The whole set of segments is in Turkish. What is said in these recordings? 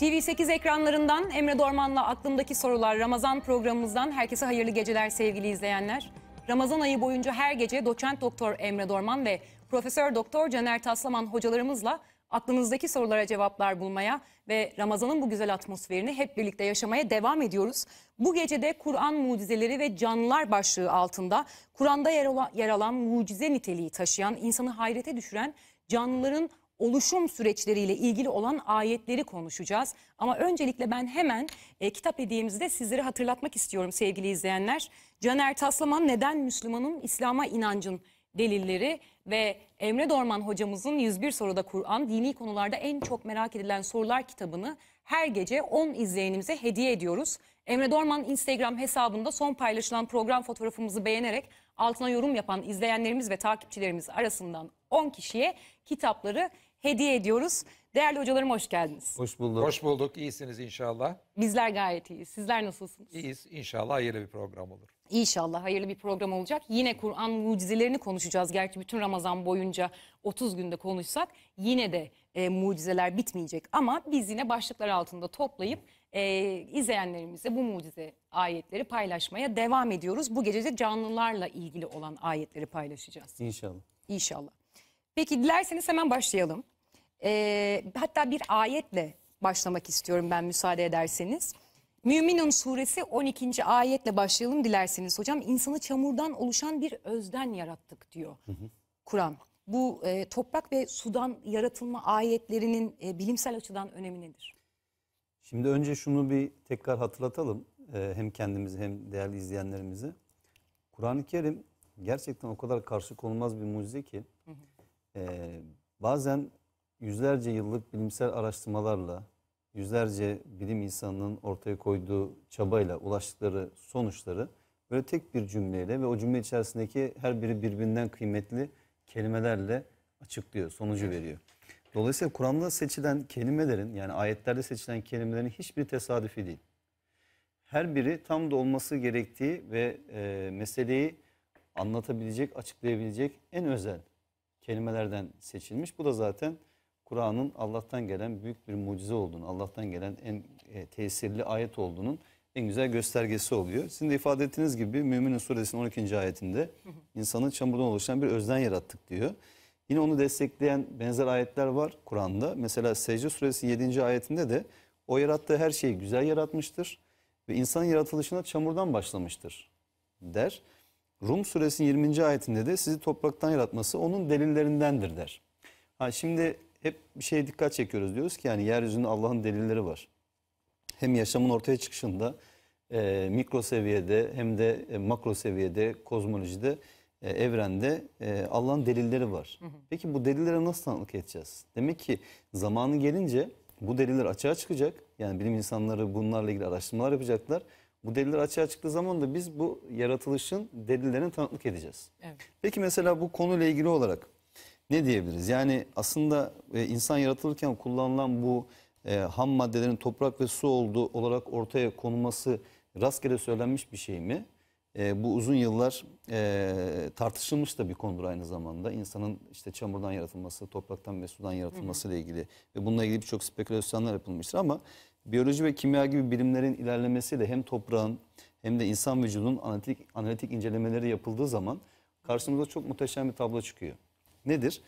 TV8 ekranlarından Emre Dorman'la Aklımdaki Sorular Ramazan programımızdan herkese hayırlı geceler sevgili izleyenler. Ramazan ayı boyunca her gece doçent doktor Emre Dorman ve Profesör Doktor Caner Taslaman hocalarımızla aklınızdaki sorulara cevaplar bulmaya ve Ramazan'ın bu güzel atmosferini hep birlikte yaşamaya devam ediyoruz. Bu gecede Kur'an mucizeleri ve canlılar başlığı altında Kur'an'da yer, alan, yer alan mucize niteliği taşıyan, insanı hayrete düşüren canlıların oluşum süreçleriyle ilgili olan ayetleri konuşacağız. Ama öncelikle ben hemen e, kitap hediyemizde sizleri hatırlatmak istiyorum sevgili izleyenler. Caner Taslaman Neden Müslümanın İslam'a inancın delilleri ve Emre Dorman hocamızın 101 soruda Kur'an dini konularda en çok merak edilen sorular kitabını her gece 10 izleyenimize hediye ediyoruz. Emre Dorman Instagram hesabında son paylaşılan program fotoğrafımızı beğenerek altına yorum yapan izleyenlerimiz ve takipçilerimiz arasından 10 kişiye kitapları hediye ediyoruz. Değerli hocalarım hoş geldiniz. Hoş bulduk. Hoş bulduk. İyisiniz inşallah. Bizler gayet iyiyiz. Sizler nasılsınız? İyiyiz. İnşallah hayırlı bir program olur. İnşallah hayırlı bir program olacak. Yine Kur'an mucizelerini konuşacağız. Gerçi bütün Ramazan boyunca 30 günde konuşsak yine de e, mucizeler bitmeyecek. Ama biz yine başlıklar altında toplayıp e, izleyenlerimize bu mucize ayetleri paylaşmaya devam ediyoruz. Bu gece de canlılarla ilgili olan ayetleri paylaşacağız. İnşallah. İnşallah. Peki dilerseniz hemen başlayalım. Ee, hatta bir ayetle başlamak istiyorum ben müsaade ederseniz. Müminun suresi 12. ayetle başlayalım dilerseniz hocam. İnsanı çamurdan oluşan bir özden yarattık diyor Kur'an. Bu e, toprak ve sudan yaratılma ayetlerinin e, bilimsel açıdan önemi nedir? Şimdi önce şunu bir tekrar hatırlatalım. E, hem kendimizi hem değerli izleyenlerimizi. Kur'an-ı Kerim gerçekten o kadar karşı konulmaz bir mucize ki ee, bazen yüzlerce yıllık bilimsel araştırmalarla, yüzlerce bilim insanının ortaya koyduğu çabayla ulaştıkları sonuçları böyle tek bir cümleyle ve o cümle içerisindeki her biri birbirinden kıymetli kelimelerle açıklıyor, sonucu veriyor. Dolayısıyla Kur'an'da seçilen kelimelerin yani ayetlerde seçilen kelimelerin hiçbir tesadüfi değil. Her biri tam da olması gerektiği ve e, meseleyi anlatabilecek, açıklayabilecek en özel kelimelerden seçilmiş. Bu da zaten Kur'an'ın Allah'tan gelen büyük bir mucize olduğunu, Allah'tan gelen en e, tesirli ayet olduğunun en güzel göstergesi oluyor. Sizin de ifade ettiğiniz gibi Müminin Suresinin 12. ayetinde insanı çamurdan oluşan bir özden yarattık diyor. Yine onu destekleyen benzer ayetler var Kur'an'da. Mesela Secde Suresi 7. ayetinde de o yarattığı her şeyi güzel yaratmıştır ve insan yaratılışına çamurdan başlamıştır der. Rum suresinin 20. ayetinde de sizi topraktan yaratması onun delillerindendir der. Ha şimdi hep bir şeye dikkat çekiyoruz diyoruz ki yani yeryüzünde Allah'ın delilleri var. Hem yaşamın ortaya çıkışında e, mikro seviyede hem de e, makro seviyede kozmolojide e, evrende e, Allah'ın delilleri var. Peki bu delillere nasıl tanıklık edeceğiz? Demek ki zamanı gelince bu deliller açığa çıkacak. Yani bilim insanları bunlarla ilgili araştırmalar yapacaklar. Bu deliller açığa çıktığı zaman da biz bu yaratılışın delillerini tanıklık edeceğiz. Evet. Peki mesela bu konuyla ilgili olarak ne diyebiliriz? Yani aslında e, insan yaratılırken kullanılan bu e, ham maddelerin toprak ve su olduğu olarak ortaya konulması rastgele söylenmiş bir şey mi? E, bu uzun yıllar e, tartışılmış da bir konudur aynı zamanda. İnsanın işte çamurdan yaratılması, topraktan ve sudan yaratılması ile ilgili ve bununla ilgili birçok spekülasyonlar yapılmıştır ama biyoloji ve kimya gibi bilimlerin ilerlemesiyle hem toprağın hem de insan vücudunun analitik, analitik incelemeleri yapıldığı zaman karşımıza çok muhteşem bir tablo çıkıyor. Nedir?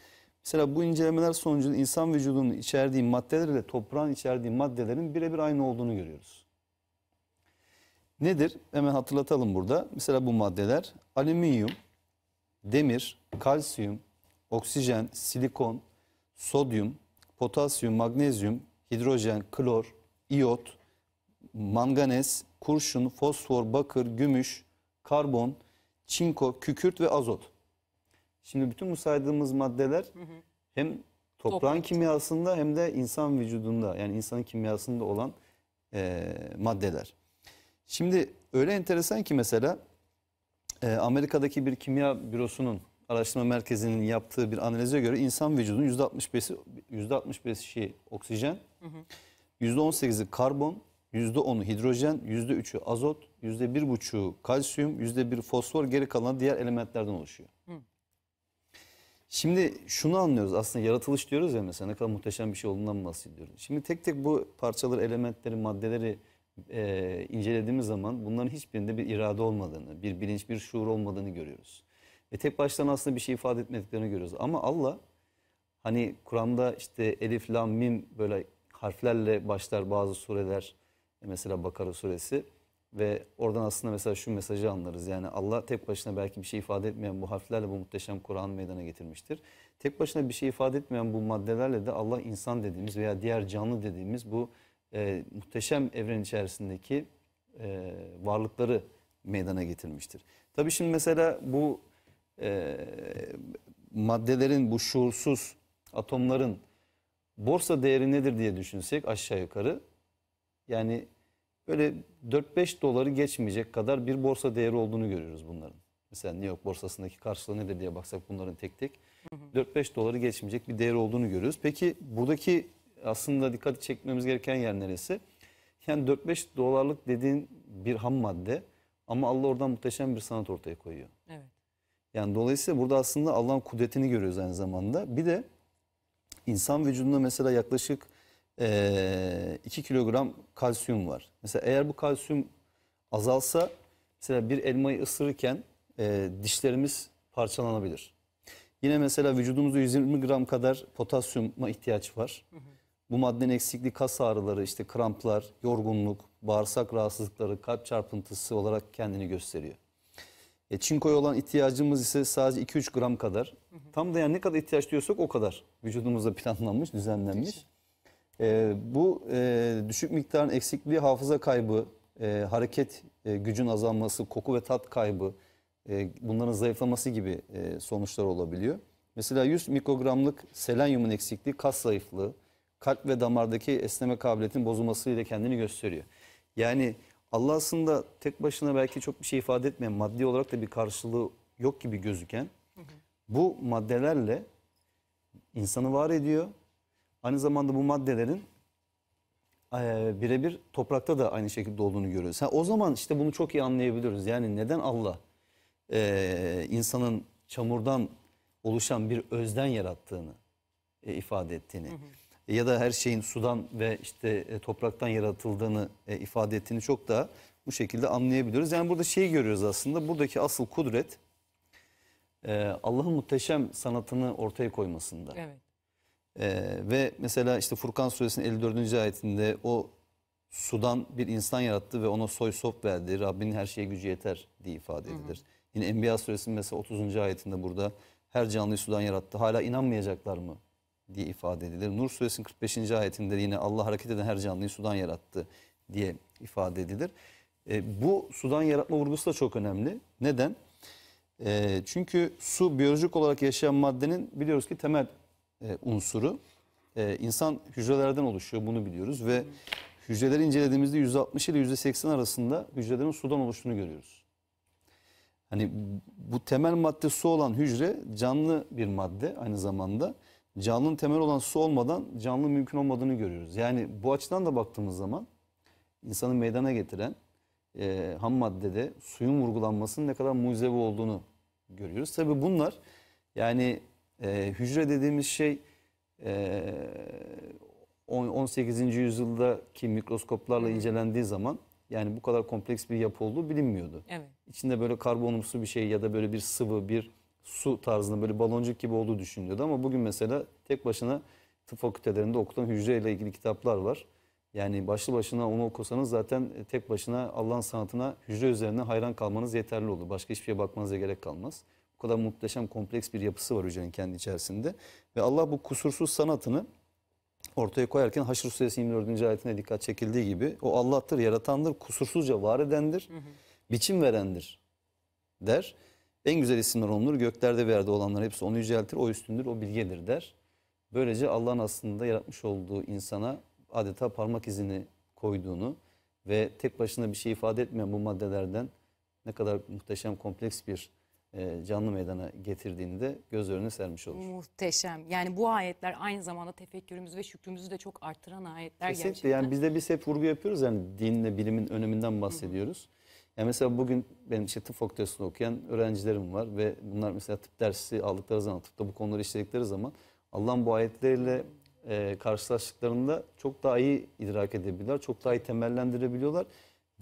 Mesela bu incelemeler sonucunda insan vücudunun içerdiği maddelerle toprağın içerdiği maddelerin birebir aynı olduğunu görüyoruz. Nedir? Hemen hatırlatalım burada. Mesela bu maddeler alüminyum, demir, kalsiyum, oksijen, silikon, sodyum, potasyum, magnezyum, hidrojen, klor, iot, manganez, kurşun, fosfor, bakır, gümüş, karbon, çinko, kükürt ve azot. Şimdi bütün bu saydığımız maddeler hı hı. hem toprağın Toprak. kimyasında hem de insan vücudunda yani insanın kimyasında olan e, maddeler. Şimdi öyle enteresan ki mesela e, Amerika'daki bir kimya bürosunun araştırma merkezinin yaptığı bir analize göre insan vücudunun %65'i %65'i oksijen, hı hı. %18'i karbon, %10'u hidrojen, %3'ü azot, %1,5'u kalsiyum, %1 fosfor geri kalan diğer elementlerden oluşuyor. Şimdi şunu anlıyoruz aslında yaratılış diyoruz ya mesela ne kadar muhteşem bir şey olduğundan bahsediyoruz. Şimdi tek tek bu parçaları, elementleri, maddeleri e, incelediğimiz zaman bunların hiçbirinde bir irade olmadığını, bir bilinç, bir şuur olmadığını görüyoruz. Ve tek baştan aslında bir şey ifade etmediklerini görüyoruz. Ama Allah hani Kur'an'da işte elif, lam, mim böyle harflerle başlar bazı sureler. E, mesela Bakara suresi. Ve oradan aslında mesela şu mesajı anlarız. Yani Allah tek başına belki bir şey ifade etmeyen bu harflerle bu muhteşem Kur'an meydana getirmiştir. Tek başına bir şey ifade etmeyen bu maddelerle de Allah insan dediğimiz veya diğer canlı dediğimiz bu e, muhteşem evren içerisindeki e, varlıkları meydana getirmiştir. Tabii şimdi mesela bu e, maddelerin, bu şuursuz atomların borsa değeri nedir diye düşünsek aşağı yukarı yani böyle 4-5 doları geçmeyecek kadar bir borsa değeri olduğunu görüyoruz bunların. Mesela New York borsasındaki karşılığı nedir diye baksak bunların tek tek 4-5 doları geçmeyecek bir değer olduğunu görüyoruz. Peki buradaki aslında dikkati çekmemiz gereken yer neresi? Yani 4-5 dolarlık dediğin bir ham madde ama Allah oradan muhteşem bir sanat ortaya koyuyor. Evet. Yani dolayısıyla burada aslında Allah'ın kudretini görüyoruz aynı zamanda. Bir de insan vücudunda mesela yaklaşık e, 2 kilogram kalsiyum var. Mesela eğer bu kalsiyum azalsa mesela bir elmayı ısırırken e, dişlerimiz parçalanabilir. Yine mesela vücudumuzda 120 gram kadar potasyuma ihtiyaç var. Bu maddenin eksikliği kas ağrıları, işte kramplar, yorgunluk, bağırsak rahatsızlıkları, kalp çarpıntısı olarak kendini gösteriyor. E, çinkoya olan ihtiyacımız ise sadece 2-3 gram kadar. Hı hı. Tam da yani ne kadar ihtiyaç diyorsak o kadar. Vücudumuzda planlanmış, düzenlenmiş. E, bu e, düşük miktarın eksikliği hafıza kaybı, e, hareket e, gücün azalması, koku ve tat kaybı, e, bunların zayıflaması gibi e, sonuçlar olabiliyor. Mesela 100 mikrogramlık selenyumun eksikliği kas zayıflığı, kalp ve damardaki esneme kabiliyetinin bozulmasıyla kendini gösteriyor. Yani Allah aslında tek başına belki çok bir şey ifade etmeyen maddi olarak da bir karşılığı yok gibi gözüken bu maddelerle insanı var ediyor. Aynı zamanda bu maddelerin birebir toprakta da aynı şekilde olduğunu görüyoruz. Ha, o zaman işte bunu çok iyi anlayabiliyoruz. Yani neden Allah e, insanın çamurdan oluşan bir özden yarattığını e, ifade ettiğini. Hı hı. E, ya da her şeyin sudan ve işte e, topraktan yaratıldığını e, ifade ettiğini çok daha bu şekilde anlayabiliyoruz. Yani burada şeyi görüyoruz aslında buradaki asıl kudret Allah'ın muhteşem sanatını ortaya koymasında. Evet. ve mesela işte Furkan suresinin 54. ayetinde o sudan bir insan yarattı ve ona soy sop verdi. Rabbinin her şeye gücü yeter diye ifade edilir. Hı hı. Yine Enbiya suresinin mesela 30. ayetinde burada her canlıyı sudan yarattı. Hala inanmayacaklar mı diye ifade edilir. Nur suresinin 45. ayetinde yine Allah hareket eden her canlıyı sudan yarattı diye ifade edilir. E, bu sudan yaratma vurgusu da çok önemli. Neden? E, çünkü su biyolojik olarak yaşayan maddenin biliyoruz ki temel e, unsuru. E, insan hücrelerden oluşuyor bunu biliyoruz ve hücreleri incelediğimizde %60 ile %80 arasında hücrelerin sudan oluştuğunu görüyoruz. Hani bu temel madde su olan hücre canlı bir madde aynı zamanda canlının temel olan su olmadan canlı mümkün olmadığını görüyoruz. Yani bu açıdan da baktığımız zaman insanı meydana getiren e, ham maddede suyun vurgulanmasının ne kadar mucizevi olduğunu görüyoruz. Tabi bunlar yani e, hücre dediğimiz şey e, 18. yüzyıldaki mikroskoplarla incelendiği zaman yani bu kadar kompleks bir yapı olduğu bilinmiyordu. Evet. İçinde böyle karbonumsu bir şey ya da böyle bir sıvı, bir su tarzında böyle baloncuk gibi olduğu düşünülüyordu. Ama bugün mesela tek başına tıp fakültelerinde okutan hücreyle ilgili kitaplar var. Yani başlı başına onu okusanız zaten tek başına Allah'ın sanatına hücre üzerine hayran kalmanız yeterli olur. Başka hiçbir şeye bakmanıza gerek kalmaz. Bu kadar muhteşem kompleks bir yapısı var hücrenin kendi içerisinde. Ve Allah bu kusursuz sanatını ortaya koyarken Haşr Suresi 24. ayetine dikkat çekildiği gibi o Allah'tır, yaratandır, kusursuzca var edendir, hı hı. biçim verendir der. En güzel isimler onundur. Göklerde ve yerde olanlar hepsi onu yüceltir. O üstündür, o bilgedir der. Böylece Allah'ın aslında yaratmış olduğu insana adeta parmak izini koyduğunu ve tek başına bir şey ifade etmeyen bu maddelerden ne kadar muhteşem kompleks bir e, canlı meydana getirdiğini de göz önüne sermiş olur. Muhteşem. Yani bu ayetler aynı zamanda tefekkürümüzü ve şükrümüzü de çok arttıran ayetler Kesinlikle. gerçekten. Yani biz de biz hep vurgu yapıyoruz yani dinle bilimin öneminden bahsediyoruz. Hı hı. Yani mesela bugün benim işte tıp fakültesinde okuyan öğrencilerim var ve bunlar mesela tıp dersi aldıkları zaman, tıpta bu konuları işledikleri zaman Allah'ın bu ayetleriyle e, karşılaştıklarında çok daha iyi idrak edebiliyorlar, çok daha iyi temellendirebiliyorlar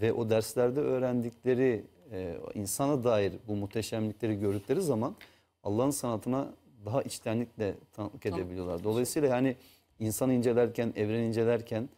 ve o derslerde öğrendikleri e, insana dair bu muhteşemlikleri gördükleri zaman Allah'ın sanatına daha içtenlikle tanıklık edebiliyorlar. Dolayısıyla yani insanı incelerken, evreni incelerken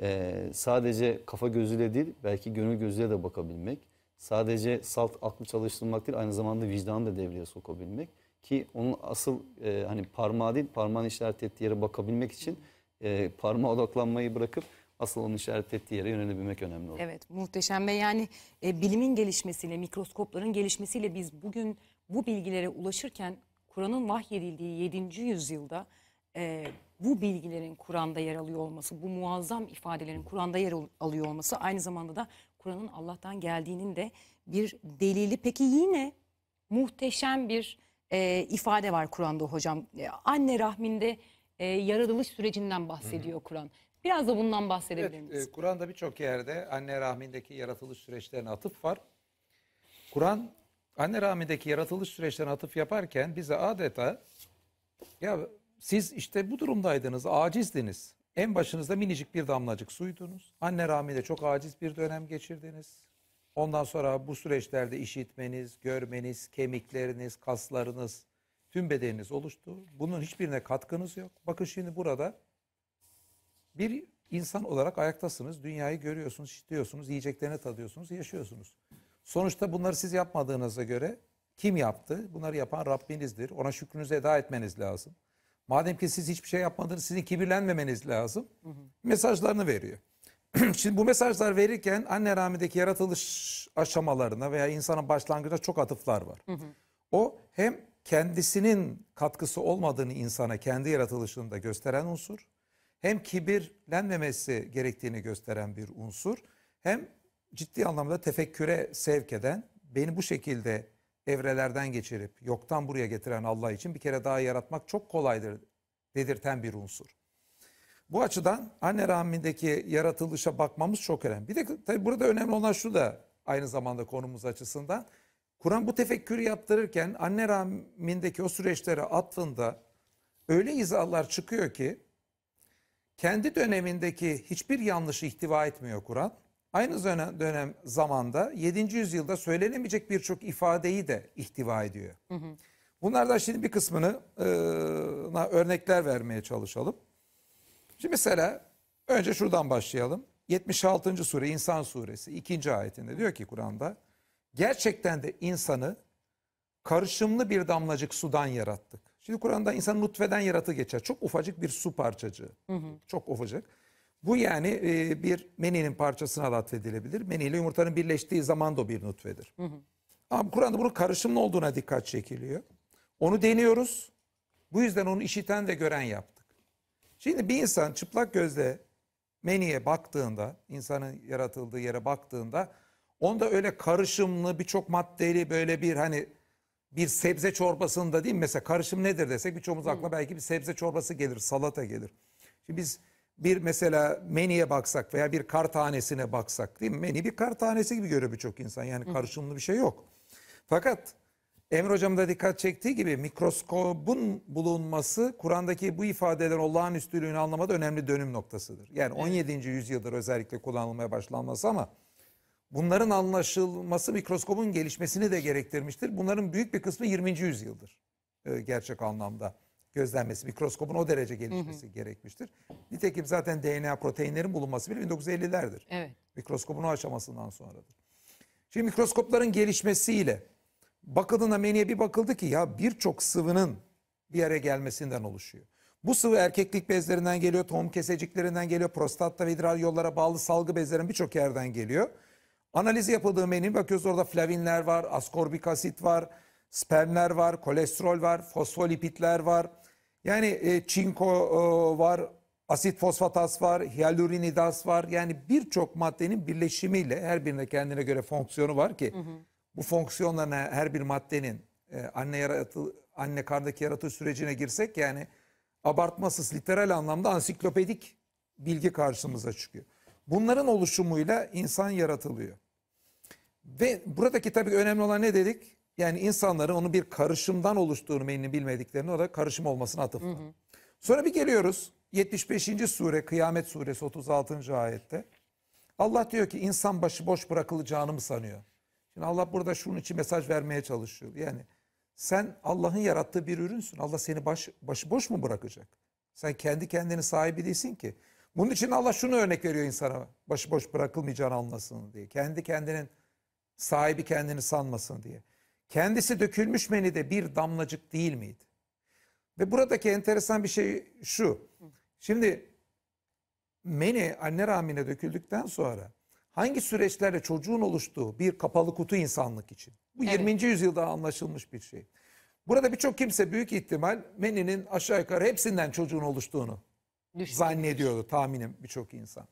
e, sadece kafa gözüyle değil belki gönül gözüyle de bakabilmek. Sadece salt aklı çalıştırmak değil aynı zamanda vicdanı da devreye sokabilmek. Ki onun asıl e, hani parmağı değil parmağın işaret ettiği yere bakabilmek için e, parmağa odaklanmayı bırakıp asıl onun işaret ettiği yere yönelebilmek önemli olur. Evet muhteşem ve yani e, bilimin gelişmesiyle mikroskopların gelişmesiyle biz bugün bu bilgilere ulaşırken Kur'an'ın vahyedildiği 7. yüzyılda e, bu bilgilerin Kur'an'da yer alıyor olması, bu muazzam ifadelerin Kur'an'da yer alıyor olması aynı zamanda da Kur'an'ın Allah'tan geldiğinin de bir delili. Peki yine muhteşem bir e, ifade var Kur'an'da hocam. E, anne rahminde e, yaratılış sürecinden bahsediyor Kur'an. Biraz da bundan bahsedebilir Evet, e, Kur'an'da birçok yerde anne rahmindeki yaratılış süreçlerine atıf var. Kur'an anne rahmindeki yaratılış süreçlerine atıf yaparken bize adeta ya siz işte bu durumdaydınız, acizdiniz. En başınızda minicik bir damlacık suydunuz. Anne rahminde çok aciz bir dönem geçirdiniz. Ondan sonra bu süreçlerde işitmeniz, görmeniz, kemikleriniz, kaslarınız, tüm bedeniniz oluştu. Bunun hiçbirine katkınız yok. Bakın şimdi burada bir insan olarak ayaktasınız, dünyayı görüyorsunuz, işitiyorsunuz, yiyeceklerini tadıyorsunuz, yaşıyorsunuz. Sonuçta bunları siz yapmadığınıza göre kim yaptı? Bunları yapan Rabbinizdir. Ona şükrünüzü eda etmeniz lazım. Madem ki siz hiçbir şey yapmadınız sizin kibirlenmemeniz lazım. Hı hı. Mesajlarını veriyor. Şimdi bu mesajlar verirken anne rahmindeki yaratılış aşamalarına veya insanın başlangıcına çok atıflar var. Hı hı. O hem kendisinin katkısı olmadığını insana kendi yaratılışında gösteren unsur, hem kibirlenmemesi gerektiğini gösteren bir unsur, hem ciddi anlamda tefekküre sevk eden, beni bu şekilde evrelerden geçirip yoktan buraya getiren Allah için bir kere daha yaratmak çok kolaydır dedirten bir unsur. Bu açıdan anne rahmindeki yaratılışa bakmamız çok önemli. Bir de tabii burada önemli olan şu da aynı zamanda konumuz açısından. Kur'an bu tefekkür yaptırırken anne rahmindeki o süreçlere attığında öyle izahlar çıkıyor ki kendi dönemindeki hiçbir yanlışı ihtiva etmiyor Kur'an. Aynı dönem, dönem zamanda 7. yüzyılda söylenemeyecek birçok ifadeyi de ihtiva ediyor. Hı hı. Bunlardan şimdi bir kısmını e, örnekler vermeye çalışalım. Şimdi mesela önce şuradan başlayalım. 76. sure İnsan suresi 2. ayetinde diyor ki Kur'an'da gerçekten de insanı karışımlı bir damlacık sudan yarattık. Şimdi Kur'an'da insan nutfeden yaratı geçer. Çok ufacık bir su parçacığı. Hı hı. Çok ufacık. Bu yani e, bir meninin parçasına da atfedilebilir. Meni ile yumurtanın birleştiği zaman da bir nutfedir. Hı hı. Ama Kur'an'da bunun karışımlı olduğuna dikkat çekiliyor. Onu deniyoruz. Bu yüzden onu işiten ve gören yaptık. Şimdi bir insan çıplak gözle meniye baktığında, insanın yaratıldığı yere baktığında onda öyle karışımlı birçok maddeli böyle bir hani bir sebze çorbasında değil mi? Mesela karışım nedir desek birçoğumuz akla belki bir sebze çorbası gelir, salata gelir. Şimdi biz bir mesela meniye baksak veya bir kar tanesine baksak değil mi? Meni bir kar tanesi gibi görüyor birçok insan. Yani karışımlı bir şey yok. Fakat Emre hocam da dikkat çektiği gibi mikroskobun bulunması Kur'an'daki bu ifadelerin olağanüstülüğünü anlamada önemli dönüm noktasıdır. Yani 17. yüzyıldır özellikle kullanılmaya başlanması ama bunların anlaşılması mikroskobun gelişmesini de gerektirmiştir. Bunların büyük bir kısmı 20. yüzyıldır e, gerçek anlamda gözlenmesi, mikroskopun o derece gelişmesi hı hı. gerekmiştir. Nitekim zaten DNA proteinlerin bulunması bile 1950'lerdir. Evet. Mikroskopun o aşamasından sonradır. Şimdi mikroskopların gelişmesiyle bakıldığında meniye bir bakıldı ki ya birçok sıvının bir yere gelmesinden oluşuyor. Bu sıvı erkeklik bezlerinden geliyor, tohum keseciklerinden geliyor, prostatta ve idrar yollara bağlı salgı bezlerin birçok yerden geliyor. Analizi yapıldığı menü bakıyoruz orada flavinler var, askorbik asit var, spermler var, kolesterol var, fosfolipitler var, yani e, çinko e, var, asit fosfatas var, hialurinidas var. Yani birçok maddenin birleşimiyle her birine kendine göre fonksiyonu var ki hı hı. bu fonksiyonlarına her bir maddenin e, anne yaratı anne karnındaki yaratı sürecine girsek yani abartmasız literal anlamda ansiklopedik bilgi karşımıza çıkıyor. Bunların oluşumuyla insan yaratılıyor. Ve buradaki tabii önemli olan ne dedik? Yani insanların onu bir karışımdan oluştuğunu meynini bilmediklerini o da karışım olmasına atıflı. Hı hı. Sonra bir geliyoruz 75. sure Kıyamet suresi 36. ayette. Allah diyor ki insan başı boş bırakılacağını mı sanıyor? Şimdi Allah burada şunun için mesaj vermeye çalışıyor. Yani sen Allah'ın yarattığı bir ürünsün. Allah seni baş, başı boş mu bırakacak? Sen kendi kendini sahibi değilsin ki. Bunun için Allah şunu örnek veriyor insana. başı boş bırakılmayacağını anlasın diye. Kendi kendinin sahibi kendini sanmasın diye. Kendisi dökülmüş meni de bir damlacık değil miydi? Ve buradaki enteresan bir şey şu. Şimdi meni anne rahmine döküldükten sonra hangi süreçlerle çocuğun oluştuğu bir kapalı kutu insanlık için. Bu evet. 20. yüzyılda anlaşılmış bir şey. Burada birçok kimse büyük ihtimal meninin aşağı yukarı hepsinden çocuğun oluştuğunu Düşünmüş. zannediyordu tahminim birçok insan.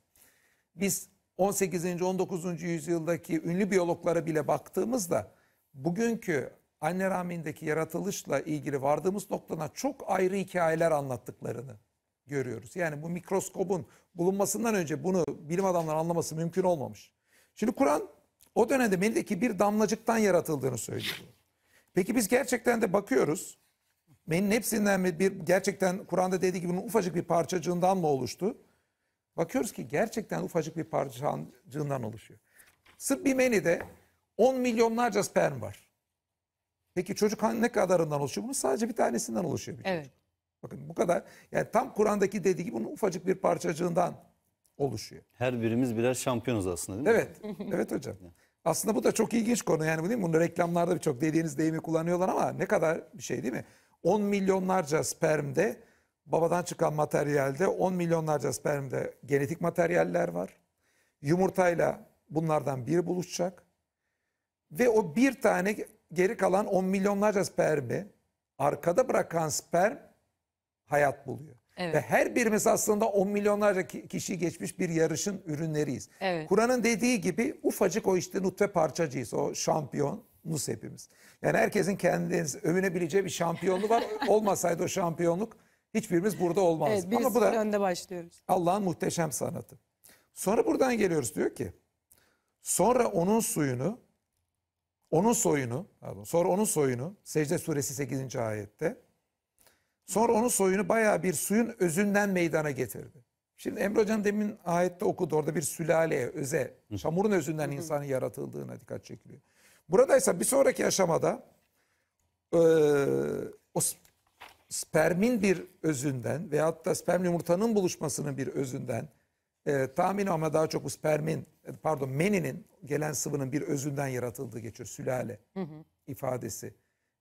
Biz 18. 19. yüzyıldaki ünlü biyologlara bile baktığımızda bugünkü anne rahmindeki yaratılışla ilgili vardığımız noktana çok ayrı hikayeler anlattıklarını görüyoruz. Yani bu mikroskobun bulunmasından önce bunu bilim adamları anlaması mümkün olmamış. Şimdi Kur'an o dönemde Meli'deki bir damlacıktan yaratıldığını söylüyor. Peki biz gerçekten de bakıyoruz. Menin hepsinden mi bir gerçekten Kur'an'da dediği gibi ufacık bir parçacığından mı oluştu? Bakıyoruz ki gerçekten ufacık bir parçacığından oluşuyor. Sırf bir menide 10 milyonlarca sperm var. Peki çocuk ne kadarından oluşuyor? Bunu sadece bir tanesinden oluşuyor bir evet. çocuk. Bakın bu kadar. Yani tam Kur'an'daki dediği gibi bunun ufacık bir parçacığından oluşuyor. Her birimiz birer şampiyonuz aslında değil mi? Evet. Evet hocam. aslında bu da çok ilginç konu yani bu değil mi? Bunu reklamlarda birçok dediğiniz deyimi kullanıyorlar ama ne kadar bir şey değil mi? 10 milyonlarca spermde babadan çıkan materyalde 10 milyonlarca spermde genetik materyaller var. Yumurtayla bunlardan biri buluşacak. Ve o bir tane geri kalan on milyonlarca spermi arkada bırakan sperm hayat buluyor. Evet. Ve her birimiz aslında on milyonlarca kişi geçmiş bir yarışın ürünleriyiz. Evet. Kur'an'ın dediği gibi ufacık o işte nutfe parçacıyız. O şampiyon nus hepimiz. Yani herkesin kendiniz övünebileceği bir şampiyonluğu var. Olmasaydı o şampiyonluk hiçbirimiz burada olmazdık. Evet, Ama bu da önde başlıyoruz. Allah'ın muhteşem sanatı. Sonra buradan geliyoruz diyor ki. Sonra onun suyunu onun soyunu, pardon, sonra onun soyunu Secde suresi 8. ayette sonra onun soyunu baya bir suyun özünden meydana getirdi. Şimdi Emre Hocam demin ayette okudu orada bir sülale, öze, çamurun özünden insanın yaratıldığına dikkat çekiliyor. Buradaysa bir sonraki aşamada e, o spermin bir özünden veyahut da sperm yumurtanın buluşmasının bir özünden e, tahmin ama daha çok bu spermin e, pardon meninin gelen sıvının bir özünden yaratıldığı geçiyor. Sülale hı hı. ifadesi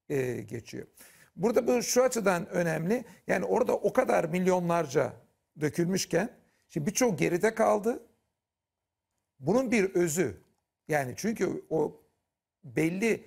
e, geçiyor. Burada bu şu açıdan önemli. Yani orada o kadar milyonlarca dökülmüşken şimdi birçok geride kaldı. Bunun bir özü yani çünkü o belli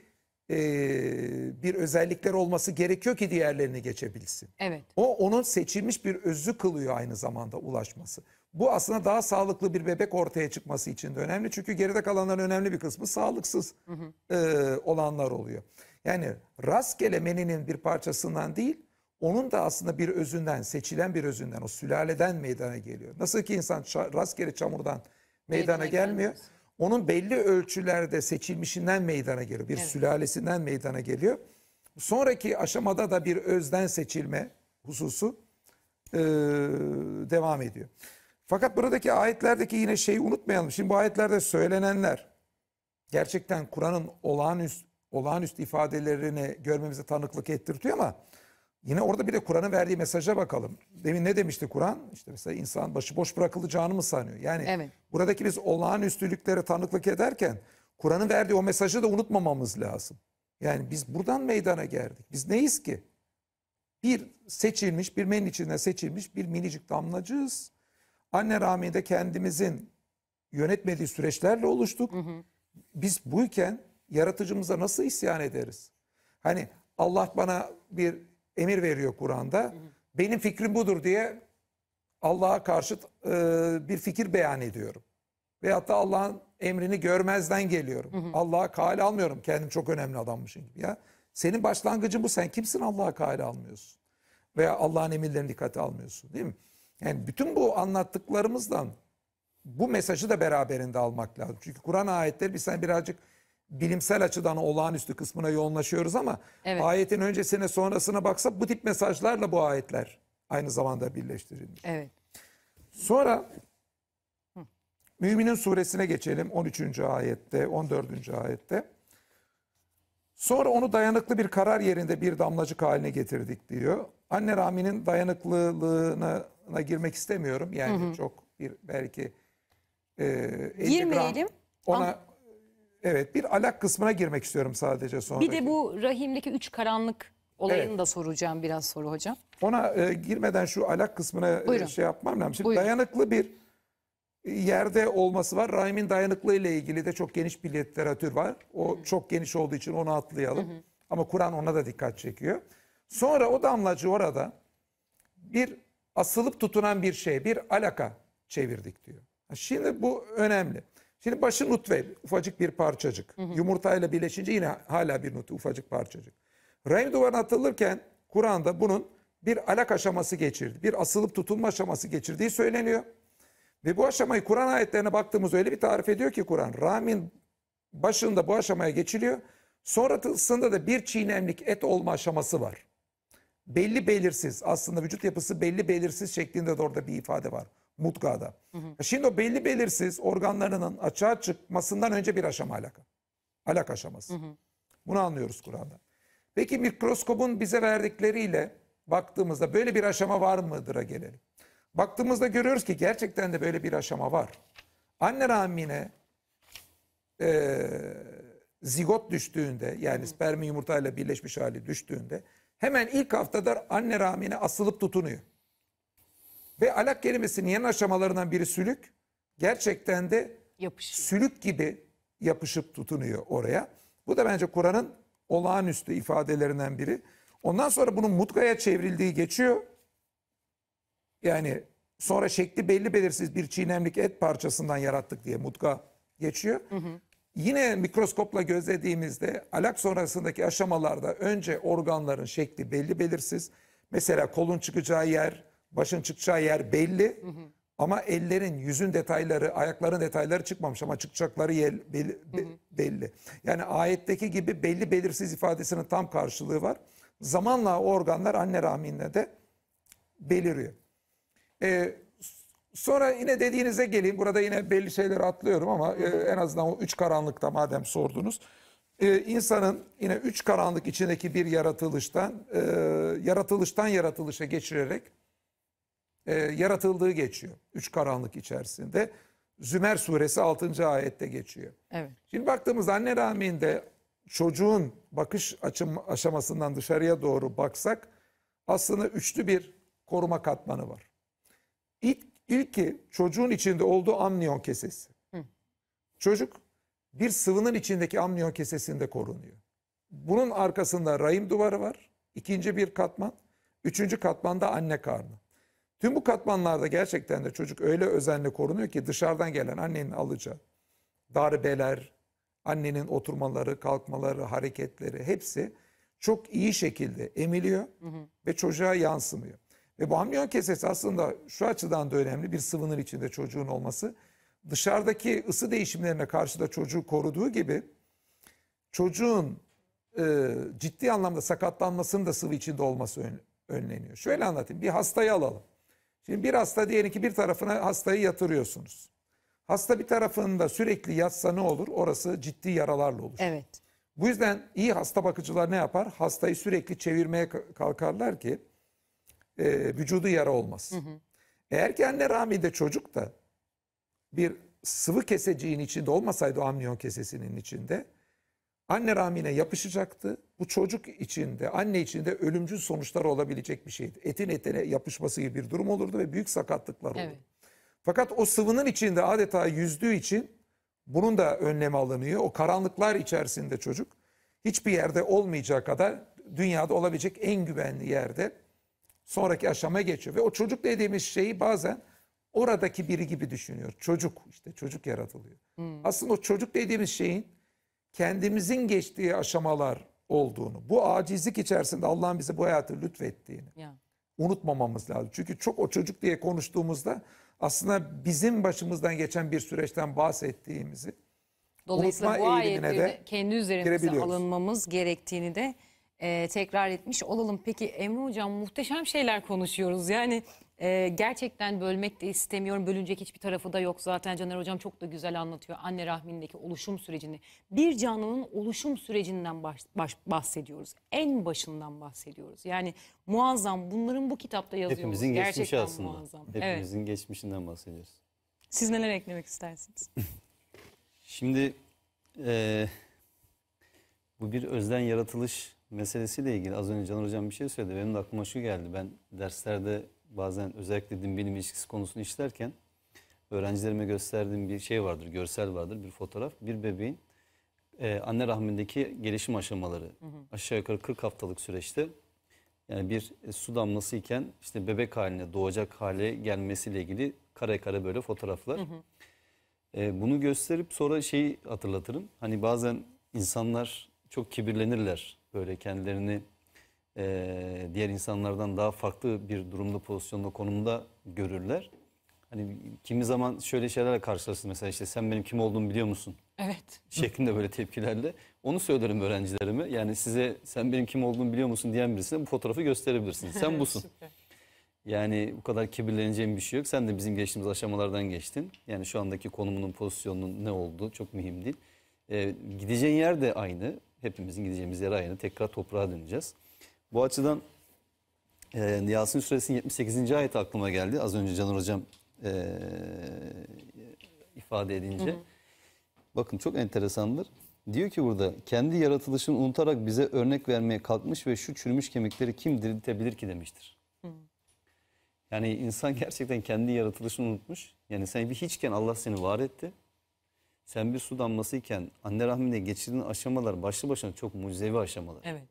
e, bir özellikler olması gerekiyor ki diğerlerini geçebilsin. Evet. O onun seçilmiş bir özü kılıyor aynı zamanda ulaşması. Bu aslında daha sağlıklı bir bebek ortaya çıkması için de önemli. Çünkü geride kalanların önemli bir kısmı sağlıksız hı hı. E, olanlar oluyor. Yani rastgele meninin bir parçasından değil, onun da aslında bir özünden, seçilen bir özünden, o sülaleden meydana geliyor. Nasıl ki insan rastgele çamurdan meydana gelmiyor. Onun belli ölçülerde seçilmişinden meydana geliyor. Bir evet. sülalesinden meydana geliyor. Sonraki aşamada da bir özden seçilme hususu e, devam ediyor. Fakat buradaki ayetlerdeki yine şeyi unutmayalım. Şimdi bu ayetlerde söylenenler gerçekten Kur'an'ın olağanüstü olağanüstü ifadelerini görmemize tanıklık ettirtiyor ama yine orada bir de Kur'an'ın verdiği mesaja bakalım. Demin ne demişti Kur'an? İşte mesela insan başıboş bırakılacağını mı sanıyor? Yani evet. buradaki biz olağanüstülüklere tanıklık ederken Kur'an'ın verdiği o mesajı da unutmamamız lazım. Yani biz buradan meydana geldik. Biz neyiz ki? Bir seçilmiş, bir menin içinde seçilmiş bir minicik damlacığız. Anne rahminde kendimizin yönetmediği süreçlerle oluştuk. Hı hı. Biz buyken yaratıcımıza nasıl isyan ederiz? Hani Allah bana bir emir veriyor Kur'an'da. Benim fikrim budur diye Allah'a karşı e, bir fikir beyan ediyorum. Veyahut da Allah'ın emrini görmezden geliyorum. Allah'a kale almıyorum. Kendim çok önemli adammışım gibi ya. Senin başlangıcın bu. Sen kimsin Allah'a kale almıyorsun? Veya Allah'ın emirlerini dikkate almıyorsun değil mi? Yani bütün bu anlattıklarımızdan bu mesajı da beraberinde almak lazım. Çünkü Kur'an ayetleri biz sen birazcık bilimsel açıdan olağanüstü kısmına yoğunlaşıyoruz ama evet. ayetin öncesine sonrasına baksa bu tip mesajlarla bu ayetler aynı zamanda birleştirilmiş. Evet. Sonra Müminin suresine geçelim 13. ayette 14. ayette. Sonra onu dayanıklı bir karar yerinde bir damlacık haline getirdik diyor. Anne Rami'nin dayanıklılığını na girmek istemiyorum. Yani hı hı. çok bir belki e, 50 Girmeyelim. Gram ona Ama... Ah. evet bir alak kısmına girmek istiyorum sadece sonra. Bir de bu rahimdeki üç karanlık olayını evet. da soracağım biraz soru hocam. Ona e, girmeden şu alak kısmına e, Buyurun. şey yapmam lazım. Şimdi Buyurun. dayanıklı bir e, yerde olması var. Rahimin dayanıklı ile ilgili de çok geniş bir literatür var. O hı. çok geniş olduğu için onu atlayalım. Hı hı. Ama Kur'an ona da dikkat çekiyor. Sonra o damlacı orada bir asılıp tutunan bir şey, bir alaka çevirdik diyor. Şimdi bu önemli. Şimdi başı nutve, ufacık bir parçacık. Hı hı. Yumurtayla birleşince yine hala bir nutve, ufacık parçacık. Rahim duvarına atılırken Kur'an'da bunun bir alak aşaması geçirdi. Bir asılıp tutunma aşaması geçirdiği söyleniyor. Ve bu aşamayı Kur'an ayetlerine baktığımız öyle bir tarif ediyor ki Kur'an. Ramin başında bu aşamaya geçiliyor. Sonrasında da bir çiğnemlik et olma aşaması var belli belirsiz aslında vücut yapısı belli belirsiz şeklinde de orada bir ifade var mutkada. Hı hı. Şimdi o belli belirsiz organlarının açığa çıkmasından önce bir aşama alaka. Alak aşaması. Hı hı. Bunu anlıyoruz Kur'an'da. Peki mikroskobun bize verdikleriyle baktığımızda böyle bir aşama var mıdır'a gelelim. Baktığımızda görüyoruz ki gerçekten de böyle bir aşama var. Anne rahmine e, zigot düştüğünde yani sperm yumurtayla birleşmiş hali düştüğünde hemen ilk haftada anne rahmine asılıp tutunuyor. Ve alak kelimesinin yan aşamalarından biri sülük. Gerçekten de Yapışır. sülük gibi yapışıp tutunuyor oraya. Bu da bence Kur'an'ın olağanüstü ifadelerinden biri. Ondan sonra bunun mutkaya çevrildiği geçiyor. Yani sonra şekli belli belirsiz bir çiğnemlik et parçasından yarattık diye mutka geçiyor. Hı hı. Yine mikroskopla gözlediğimizde alak sonrasındaki aşamalarda önce organların şekli belli belirsiz. Mesela kolun çıkacağı yer, başın çıkacağı yer belli. Hı hı. Ama ellerin, yüzün detayları, ayakların detayları çıkmamış ama çıkacakları yer belli, hı hı. belli. Yani ayetteki gibi belli belirsiz ifadesinin tam karşılığı var. Zamanla organlar anne rahminde de beliriyor. Ee, Sonra yine dediğinize geleyim. Burada yine belli şeyleri atlıyorum ama e, en azından o üç karanlıkta madem sordunuz. E, insanın yine üç karanlık içindeki bir yaratılıştan, e, yaratılıştan yaratılışa geçirerek e, yaratıldığı geçiyor. Üç karanlık içerisinde. Zümer suresi 6. ayette geçiyor. Evet. Şimdi baktığımız anne rahminde çocuğun bakış açım, aşamasından dışarıya doğru baksak aslında üçlü bir koruma katmanı var. İlk İlki çocuğun içinde olduğu amniyon kesesi. Hı. Çocuk bir sıvının içindeki amniyon kesesinde korunuyor. Bunun arkasında rahim duvarı var. İkinci bir katman. Üçüncü katmanda anne karnı. Tüm bu katmanlarda gerçekten de çocuk öyle özenle korunuyor ki dışarıdan gelen annenin alacağı darbeler, annenin oturmaları, kalkmaları, hareketleri hepsi çok iyi şekilde emiliyor hı hı. ve çocuğa yansımıyor. Ve bu amniyon kesesi aslında şu açıdan da önemli bir sıvının içinde çocuğun olması. Dışarıdaki ısı değişimlerine karşı da çocuğu koruduğu gibi çocuğun e, ciddi anlamda sakatlanmasının da sıvı içinde olması ön, önleniyor. Şöyle anlatayım bir hastayı alalım. Şimdi bir hasta diyelim ki bir tarafına hastayı yatırıyorsunuz. Hasta bir tarafında sürekli yatsa ne olur? Orası ciddi yaralarla olur. Evet. Bu yüzden iyi hasta bakıcılar ne yapar? Hastayı sürekli çevirmeye kalkarlar ki e, vücudu yara olmaz. Hı hı. Eğer ki anne rahminde çocuk da bir sıvı keseciğin içinde olmasaydı o amniyon kesesinin içinde anne rahmine yapışacaktı. Bu çocuk içinde, anne içinde ölümcül sonuçlar olabilecek bir şeydi. Etin etine yapışması gibi bir durum olurdu ve büyük sakatlıklar olurdu. Evet. Fakat o sıvının içinde adeta yüzdüğü için bunun da önlemi alınıyor. O karanlıklar içerisinde çocuk hiçbir yerde olmayacağı kadar dünyada olabilecek en güvenli yerde sonraki aşamaya geçiyor. Ve o çocuk dediğimiz şeyi bazen oradaki biri gibi düşünüyor. Çocuk işte çocuk yaratılıyor. Hmm. Aslında o çocuk dediğimiz şeyin kendimizin geçtiği aşamalar olduğunu, bu acizlik içerisinde Allah'ın bize bu hayatı lütfettiğini yeah. unutmamamız lazım. Çünkü çok o çocuk diye konuştuğumuzda aslında bizim başımızdan geçen bir süreçten bahsettiğimizi Dolayısıyla bu ayetleri de kendi üzerimize alınmamız gerektiğini de e, tekrar etmiş olalım. Peki Emre Hocam muhteşem şeyler konuşuyoruz. Yani e, gerçekten bölmek de istemiyorum. Bölünecek hiçbir tarafı da yok zaten. Caner Hocam çok da güzel anlatıyor anne rahmindeki oluşum sürecini. Bir canlının oluşum sürecinden baş, baş, bahsediyoruz. En başından bahsediyoruz. Yani muazzam bunların bu kitapta yazıyoruz. Hepimizin geçmişi gerçekten aslında. Muazzam. Hepimizin evet. geçmişinden bahsediyoruz. Siz neler eklemek istersiniz? Şimdi e, bu bir özden yaratılış meselesiyle ilgili az önce Can Hocam bir şey söyledi. Benim de aklıma şu geldi. Ben derslerde bazen özellikle din bilim ilişkisi konusunu işlerken öğrencilerime gösterdiğim bir şey vardır, görsel vardır, bir fotoğraf. Bir bebeğin e, anne rahmindeki gelişim aşamaları hı hı. aşağı yukarı 40 haftalık süreçte yani bir e, su damlası iken işte bebek haline, doğacak hale gelmesiyle ilgili kare kare böyle fotoğraflar. Hı hı. E, bunu gösterip sonra şeyi hatırlatırım. Hani bazen insanlar çok kibirlenirler böyle kendilerini e, diğer insanlardan daha farklı bir durumda, pozisyonda, konumda görürler. Hani kimi zaman şöyle şeylerle karşılaşırız mesela işte sen benim kim olduğumu biliyor musun? Evet. Şeklinde böyle tepkilerle. Onu söylerim öğrencilerime. Yani size sen benim kim olduğumu biliyor musun diyen birisine bu fotoğrafı gösterebilirsin. Sen busun. yani bu kadar kibirleneceğim bir şey yok. Sen de bizim geçtiğimiz aşamalardan geçtin. Yani şu andaki konumunun, pozisyonunun ne olduğu çok mühim değil. Ee, gideceğin yer de aynı hepimizin gideceğimiz yer aynı. Tekrar toprağa döneceğiz. Bu açıdan e, Yasin Suresi'nin 78. ayet aklıma geldi. Az önce Canur Hocam e, ifade edince. Hı hı. Bakın çok enteresandır. Diyor ki burada kendi yaratılışını unutarak bize örnek vermeye kalkmış ve şu çürümüş kemikleri kim diriltebilir ki demiştir. Hı. Yani insan gerçekten kendi yaratılışını unutmuş. Yani sen bir hiçken Allah seni var etti. Sen bir su damlası iken anne rahminde geçirdiğin aşamalar başlı başına çok mucizevi aşamalar. Evet.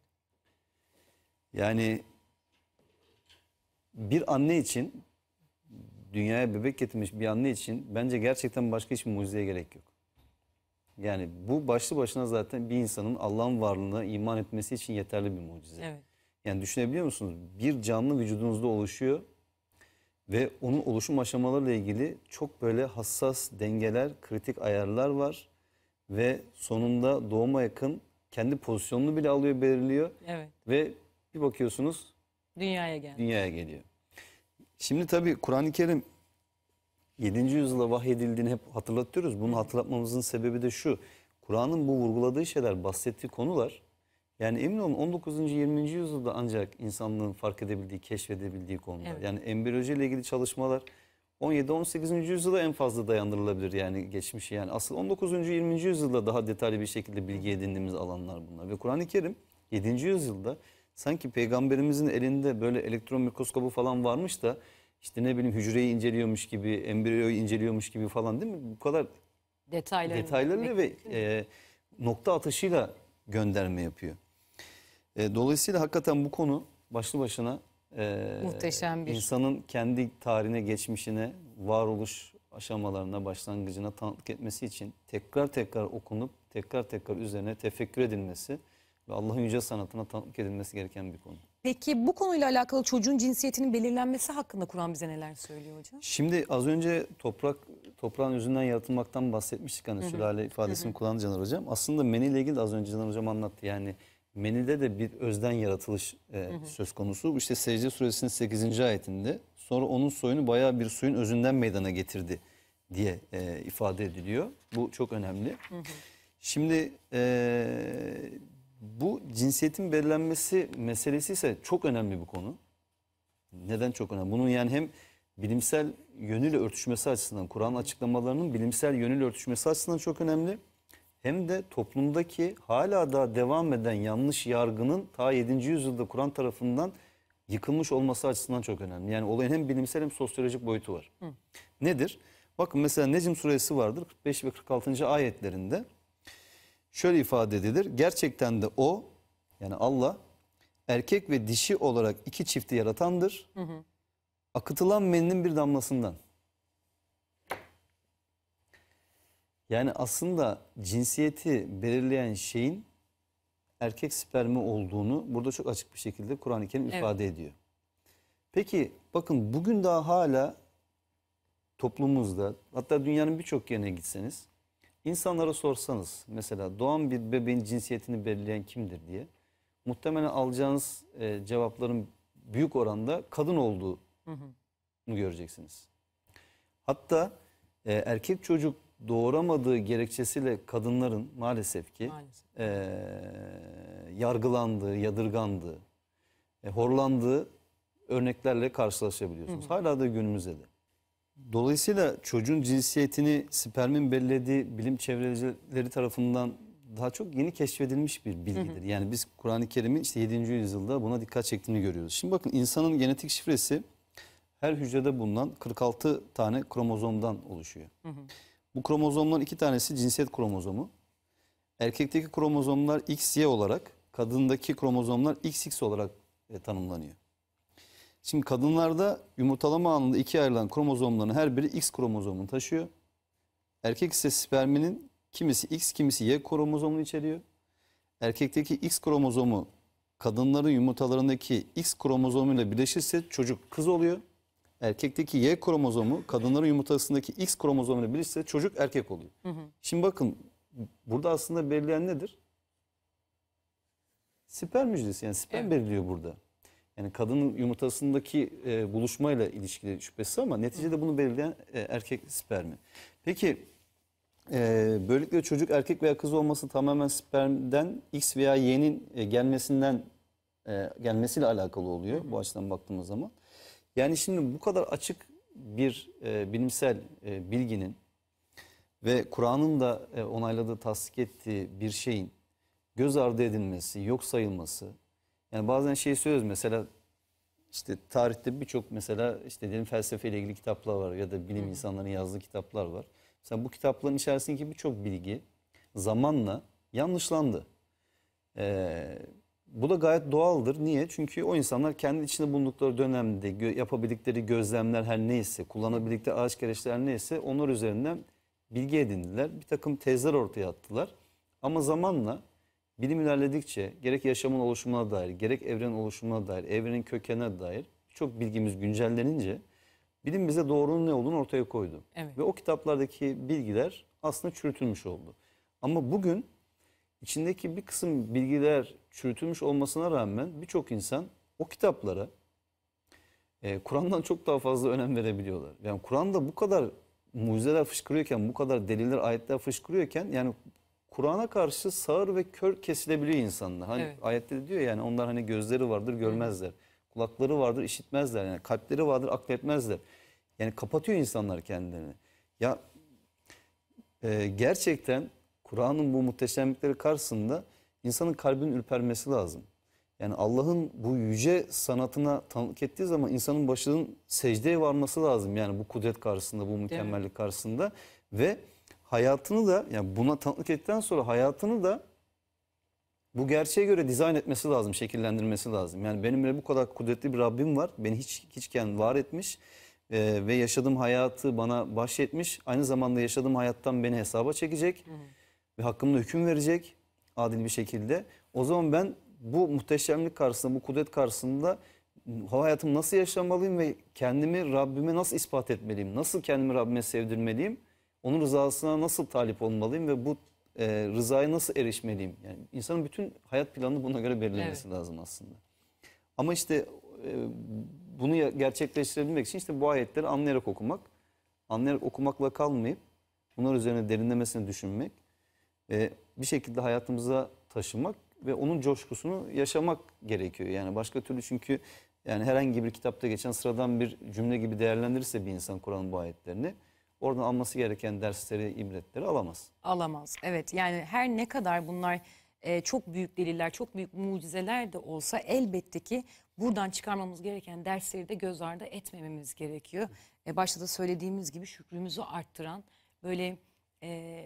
Yani bir anne için dünyaya bebek getirmiş bir anne için bence gerçekten başka hiçbir mucizeye gerek yok. Yani bu başlı başına zaten bir insanın Allah'ın varlığına iman etmesi için yeterli bir mucize. Evet. Yani düşünebiliyor musunuz? Bir canlı vücudunuzda oluşuyor ve onun oluşum aşamalarıyla ilgili çok böyle hassas dengeler, kritik ayarlar var. Ve sonunda doğuma yakın kendi pozisyonunu bile alıyor, belirliyor. Evet. Ve bir bakıyorsunuz dünyaya geliyor. Dünyaya geliyor. Şimdi tabii Kur'an-ı Kerim 7. yüzyıla vahyedildiğini hep hatırlatıyoruz. Bunu hatırlatmamızın sebebi de şu. Kur'an'ın bu vurguladığı şeyler, bahsettiği konular yani emin olun 19. 20. yüzyılda ancak insanlığın fark edebildiği, keşfedebildiği konular. Evet. Yani embriyoloji ile ilgili çalışmalar 17-18. yüzyıla en fazla dayandırılabilir yani geçmişi. Yani asıl 19. 20. yüzyılda daha detaylı bir şekilde bilgi edindiğimiz alanlar bunlar. Ve Kur'an-ı Kerim 7. yüzyılda sanki peygamberimizin elinde böyle elektron mikroskobu falan varmış da işte ne bileyim hücreyi inceliyormuş gibi, embriyoyu inceliyormuş gibi falan değil mi? Bu kadar detaylı, detaylarıyla ve e, nokta atışıyla gönderme yapıyor. E, dolayısıyla hakikaten bu konu başlı başına e, muhteşem bir insanın kendi tarihine, geçmişine, varoluş aşamalarına, başlangıcına tanıklık etmesi için tekrar tekrar okunup tekrar tekrar üzerine tefekkür edilmesi ve Allah'ın yüce sanatına tanıklık edilmesi gereken bir konu. Peki bu konuyla alakalı çocuğun cinsiyetinin belirlenmesi hakkında Kur'an bize neler söylüyor hocam? Şimdi az önce toprak toprağın yüzünden yaratılmaktan bahsetmiştik hani hı hı. sülale ifadesini hı hı. kullandı Caner Hocam. Aslında meniyle ilgili de az önce Caner Hocam anlattı yani menide de bir özden yaratılış e, hı hı. söz konusu. İşte Secde Suresinin 8. ayetinde sonra onun soyunu bayağı bir suyun özünden meydana getirdi diye e, ifade ediliyor. Bu çok önemli. Hı hı. Şimdi e, bu cinsiyetin belirlenmesi meselesi ise çok önemli bir konu. Neden çok önemli? Bunun yani hem bilimsel yönüyle örtüşmesi açısından, Kur'an açıklamalarının bilimsel yönüyle örtüşmesi açısından çok önemli hem de toplumdaki hala da devam eden yanlış yargının ta 7. yüzyılda Kur'an tarafından yıkılmış olması açısından çok önemli. Yani olayın hem bilimsel hem sosyolojik boyutu var. Hı. Nedir? Bakın mesela Necm suresi vardır 45 ve 46. ayetlerinde. Şöyle ifade edilir. Gerçekten de o yani Allah erkek ve dişi olarak iki çifti yaratandır. Hı hı. Akıtılan meninin bir damlasından. Yani aslında cinsiyeti belirleyen şeyin erkek spermi olduğunu burada çok açık bir şekilde Kur'an-ı Kerim evet. ifade ediyor. Peki bakın bugün daha hala toplumumuzda hatta dünyanın birçok yerine gitseniz insanlara sorsanız mesela doğan bir bebeğin cinsiyetini belirleyen kimdir diye muhtemelen alacağınız e, cevapların büyük oranda kadın olduğunu hı hı. göreceksiniz. Hatta e, erkek çocuk doğuramadığı gerekçesiyle kadınların maalesef ki maalesef. E, yargılandığı, yadırgandığı, e, horlandığı örneklerle karşılaşabiliyorsunuz. Hı hı. Hala da günümüzde de. Dolayısıyla çocuğun cinsiyetini spermin bellediği bilim çevreleri tarafından daha çok yeni keşfedilmiş bir bilgidir. Hı hı. Yani biz Kur'an-ı Kerim'in işte 7. yüzyılda buna dikkat çektiğini görüyoruz. Şimdi bakın insanın genetik şifresi her hücrede bulunan 46 tane kromozomdan oluşuyor. Hı hı. Bu kromozomların iki tanesi cinsiyet kromozomu. Erkekteki kromozomlar XY olarak, kadındaki kromozomlar XX olarak e, tanımlanıyor. Şimdi kadınlarda yumurtalama anında ikiye ayrılan kromozomların her biri X kromozomunu taşıyor. Erkek ise sperminin kimisi X kimisi Y kromozomunu içeriyor. Erkekteki X kromozomu kadınların yumurtalarındaki X kromozomuyla birleşirse çocuk kız oluyor erkekteki Y kromozomu kadınların yumurtasındaki X kromozomunu bilirse çocuk erkek oluyor. Hı hı. Şimdi bakın burada aslında belirleyen nedir? Sperm müjdesi yani sperm evet. belirliyor burada. Yani kadının yumurtasındaki e, buluşmayla ilişkili şüphesi ama neticede bunu belirleyen e, erkek spermi. Peki e, böylelikle çocuk erkek veya kız olması tamamen spermden X veya Y'nin e, gelmesinden e, gelmesiyle alakalı oluyor hı hı. bu açıdan baktığımız zaman. Yani şimdi bu kadar açık bir e, bilimsel e, bilginin ve Kur'an'ın da e, onayladığı, tasdik ettiği bir şeyin göz ardı edilmesi, yok sayılması. Yani bazen şey söylüyoruz mesela işte tarihte birçok mesela işte diyelim ile ilgili kitaplar var ya da bilim insanlarının yazdığı kitaplar var. Mesela bu kitapların içerisindeki birçok bilgi zamanla yanlışlandı. Ee, bu da gayet doğaldır. Niye? Çünkü o insanlar kendi içinde bulundukları dönemde gö yapabildikleri gözlemler her neyse, kullanabildikleri araç gereçler neyse onlar üzerinden bilgi edindiler. Bir takım tezler ortaya attılar. Ama zamanla bilim ilerledikçe gerek yaşamın oluşumuna dair, gerek evrenin oluşumuna dair, evrenin kökenine dair çok bilgimiz güncellenince bilim bize doğrunun ne olduğunu ortaya koydu. Evet. Ve o kitaplardaki bilgiler aslında çürütülmüş oldu. Ama bugün içindeki bir kısım bilgiler çürütülmüş olmasına rağmen birçok insan o kitaplara e, Kur'an'dan çok daha fazla önem verebiliyorlar. Yani Kur'an'da bu kadar mucizeler fışkırıyorken, bu kadar deliller, ayetler fışkırıyorken yani Kur'an'a karşı sağır ve kör kesilebiliyor insanlar. Hani evet. ayette de diyor yani onlar hani gözleri vardır görmezler. Kulakları vardır işitmezler. Yani kalpleri vardır akletmezler. Yani kapatıyor insanlar kendilerini. Ya e, gerçekten Kur'an'ın bu muhteşemlikleri karşısında insanın kalbinin ürpermesi lazım. Yani Allah'ın bu yüce sanatına tanık ettiği zaman insanın başının secdeye varması lazım. Yani bu kudret karşısında, bu mükemmellik karşısında ve hayatını da yani buna tanık ettikten sonra hayatını da bu gerçeğe göre dizayn etmesi lazım, şekillendirmesi lazım. Yani benim bile bu kadar kudretli bir Rabbim var. Beni hiç hiçken var etmiş e, ve yaşadığım hayatı bana bahşetmiş. Aynı zamanda yaşadığım hayattan beni hesaba çekecek hı hı. ve hakkımda hüküm verecek adil bir şekilde. O zaman ben bu muhteşemlik karşısında, bu kudret karşısında hayatımı nasıl yaşamalıyım ve kendimi Rabbime nasıl ispat etmeliyim? Nasıl kendimi Rabbime sevdirmeliyim? Onun rızasına nasıl talip olmalıyım ve bu e, rızaya nasıl erişmeliyim? Yani insanın bütün hayat planını buna göre belirlemesi evet. lazım aslında. Ama işte e, bunu gerçekleştirebilmek için işte bu ayetleri anlayarak okumak, anlayarak okumakla kalmayıp bunlar üzerine derinlemesine düşünmek, e, bir şekilde hayatımıza taşımak ve onun coşkusunu yaşamak gerekiyor. Yani başka türlü çünkü yani herhangi bir kitapta geçen sıradan bir cümle gibi değerlendirirse bir insan Kur'an'ın bu ayetlerini oradan alması gereken dersleri, ibretleri alamaz. Alamaz. Evet yani her ne kadar bunlar e, çok büyük deliller, çok büyük mucizeler de olsa elbette ki buradan çıkarmamız gereken dersleri de göz ardı etmememiz gerekiyor. E, başta da söylediğimiz gibi şükrümüzü arttıran böyle e,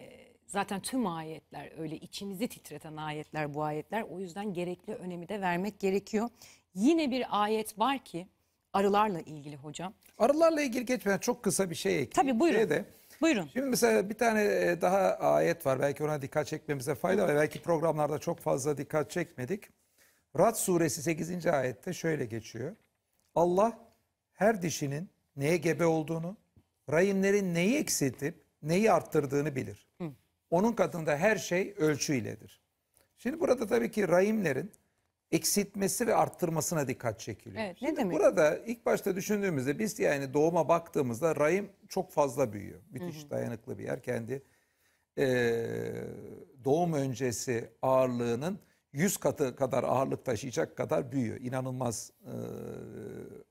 Zaten tüm ayetler öyle içimizi titreten ayetler bu ayetler. O yüzden gerekli önemi de vermek gerekiyor. Yine bir ayet var ki arılarla ilgili hocam. Arılarla ilgili geçmeden çok kısa bir şey ekleyeyim. Tabii buyurun. Şeye buyurun. Şimdi mesela bir tane e, daha ayet var. Belki ona dikkat çekmemize fayda var. Belki programlarda çok fazla dikkat çekmedik. Rad suresi 8. ayette şöyle geçiyor. Allah her dişinin neye gebe olduğunu, rahimlerin neyi eksiltip neyi arttırdığını bilir. Onun katında her şey ölçü iledir. Şimdi burada tabii ki rahimlerin eksiltmesi ve arttırmasına dikkat çekiliyor. Evet, ne demek? Burada ilk başta düşündüğümüzde biz yani doğuma baktığımızda rahim çok fazla büyüyor. Müthiş hı hı. dayanıklı bir yer. Kendi e, doğum öncesi ağırlığının 100 katı kadar ağırlık taşıyacak kadar büyüyor. İnanılmaz e,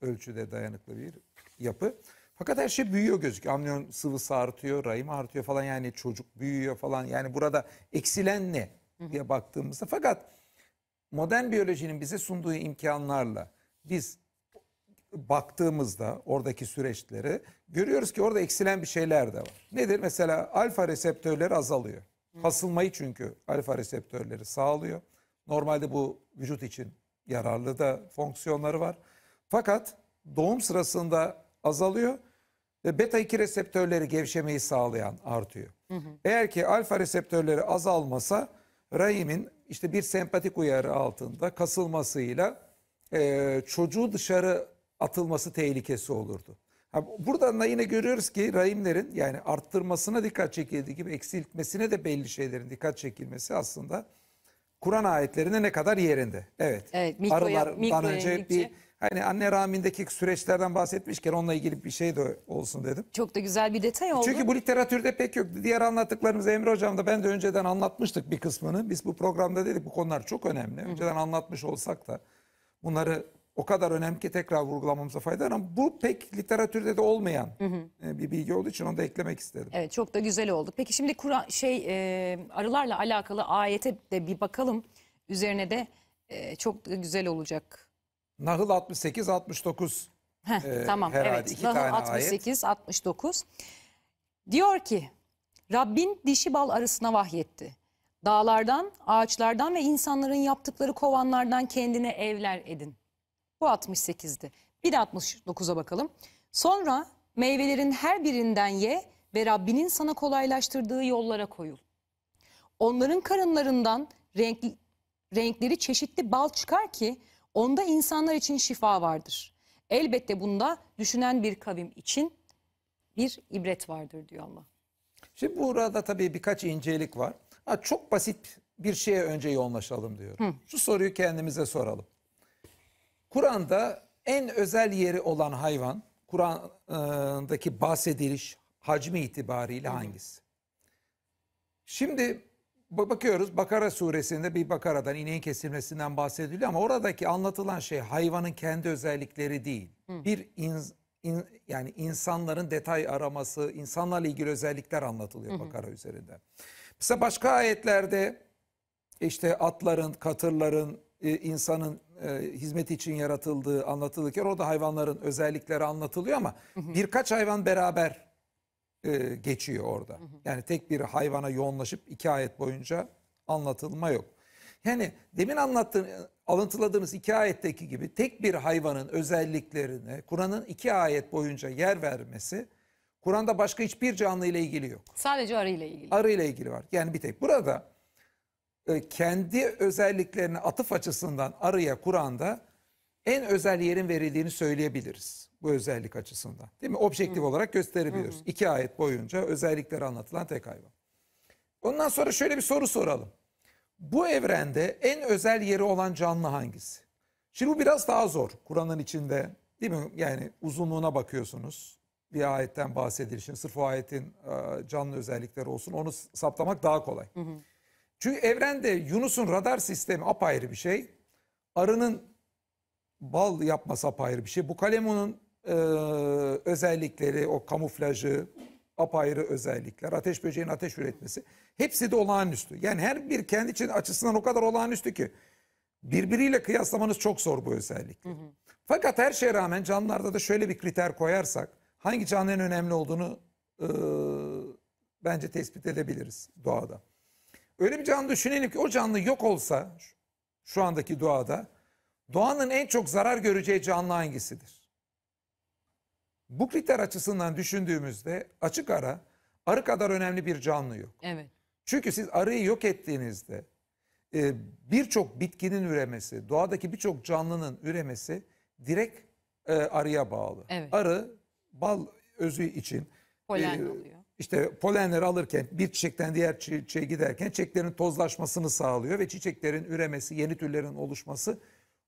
ölçüde dayanıklı bir yapı. Fakat her şey büyüyor gözüküyor. Amniyon sıvısı artıyor, rahim artıyor falan yani çocuk büyüyor falan. Yani burada eksilen ne diye baktığımızda. Fakat modern biyolojinin bize sunduğu imkanlarla biz baktığımızda oradaki süreçleri görüyoruz ki orada eksilen bir şeyler de var. Nedir? Mesela alfa reseptörleri azalıyor. Kasılmayı çünkü alfa reseptörleri sağlıyor. Normalde bu vücut için yararlı da fonksiyonları var. Fakat doğum sırasında azalıyor ve beta 2 reseptörleri gevşemeyi sağlayan artıyor. Hı hı. Eğer ki alfa reseptörleri azalmasa rahimin işte bir sempatik uyarı altında kasılmasıyla e, çocuğu dışarı atılması tehlikesi olurdu. Ha, buradan da yine görüyoruz ki rahimlerin yani arttırmasına dikkat çekildiği gibi eksiltmesine de belli şeylerin dikkat çekilmesi aslında Kur'an ayetlerine ne kadar yerinde. Evet. Evet. Mikro, Arılardan mikro, önce mikro. bir Hani anne rahmindeki süreçlerden bahsetmişken onunla ilgili bir şey de olsun dedim. Çok da güzel bir detay oldu. Çünkü bu literatürde pek yok. Diğer anlattıklarımız Emre Hocam da ben de önceden anlatmıştık bir kısmını. Biz bu programda dedik bu konular çok önemli. Önceden Hı -hı. anlatmış olsak da bunları o kadar önemli ki tekrar vurgulamamıza fayda var ama bu pek literatürde de olmayan hı hı. E, bir bilgi olduğu için onu da eklemek istedim. Evet çok da güzel oldu. Peki şimdi Kur'an şey e, arılarla alakalı ayete de bir bakalım. Üzerine de e, çok da güzel olacak Nahıl 68 69 Heh, e, tamam herhalde evet. iki Nahıl 68 ayet. 69 diyor ki Rabbin dişi bal arısına vahyetti. Dağlardan, ağaçlardan ve insanların yaptıkları kovanlardan kendine evler edin. Bu 68'di. Bir de 69'a bakalım. Sonra meyvelerin her birinden ye ve Rabbinin sana kolaylaştırdığı yollara koyul. Onların karınlarından renkli, renkleri çeşitli bal çıkar ki Onda insanlar için şifa vardır. Elbette bunda düşünen bir kavim için bir ibret vardır diyor Allah. Şimdi burada tabii birkaç incelik var. Ha, çok basit bir şeye önce yoğunlaşalım diyorum. Hı. Şu soruyu kendimize soralım. Kur'an'da en özel yeri olan hayvan, Kur'an'daki bahsediliş hacmi itibariyle hangisi? Hı. Şimdi bakıyoruz Bakara suresinde bir Bakara'dan ineğin kesilmesinden bahsediliyor ama oradaki anlatılan şey hayvanın kendi özellikleri değil. Hı. Bir in, in, yani insanların detay araması, insanlarla ilgili özellikler anlatılıyor Hı. Bakara üzerinde. Mesela başka ayetlerde işte atların, katırların, e, insanın e, hizmet için yaratıldığı anlatılırken orada hayvanların özellikleri anlatılıyor ama birkaç hayvan beraber e, geçiyor orada. Yani tek bir hayvana yoğunlaşıp iki ayet boyunca anlatılma yok. Yani demin anlattığım, e, alıntıladığımız iki ayetteki gibi tek bir hayvanın özelliklerini Kur'an'ın iki ayet boyunca yer vermesi Kur'an'da başka hiçbir canlı ile ilgili yok. Sadece arı ile ilgili. Arı ile ilgili var. Yani bir tek burada e, kendi özelliklerine atıf açısından arıya Kur'an'da en özel yerin verildiğini söyleyebiliriz bu özellik açısından. Değil mi? Objektif Hı. olarak gösterebiliyoruz. Hı. İki ayet boyunca özellikleri anlatılan tek hayvan. Ondan sonra şöyle bir soru soralım. Bu evrende en özel yeri olan canlı hangisi? Şimdi bu biraz daha zor. Kur'an'ın içinde değil mi? Yani uzunluğuna bakıyorsunuz. Bir ayetten bahsedilişin, sırf o ayetin e, canlı özellikleri olsun. Onu saptamak daha kolay. Hı hı. Çünkü evrende Yunus'un radar sistemi apayrı bir şey. Arının bal yapması apayrı bir şey. Bu kalemunun e, özellikleri, o kamuflajı, apayrı özellikler, ateş böceğinin ateş üretmesi hepsi de olağanüstü. Yani her bir kendi için açısından o kadar olağanüstü ki birbiriyle kıyaslamanız çok zor bu özellikle. Hı hı. Fakat her şeye rağmen canlılarda da şöyle bir kriter koyarsak hangi canlının önemli olduğunu e, bence tespit edebiliriz doğada. Öyle bir canlı düşünelim ki o canlı yok olsa şu andaki doğada doğanın en çok zarar göreceği canlı hangisidir? Bu kriter açısından düşündüğümüzde açık ara arı kadar önemli bir canlı yok. Evet. Çünkü siz arıyı yok ettiğinizde e, birçok bitkinin üremesi, doğadaki birçok canlının üremesi direkt e, arıya bağlı. Evet. Arı bal özü için polen alıyor. E, işte polenleri alırken bir çiçekten diğer çiçeğe giderken çiçeklerin tozlaşmasını sağlıyor ve çiçeklerin üremesi, yeni türlerin oluşması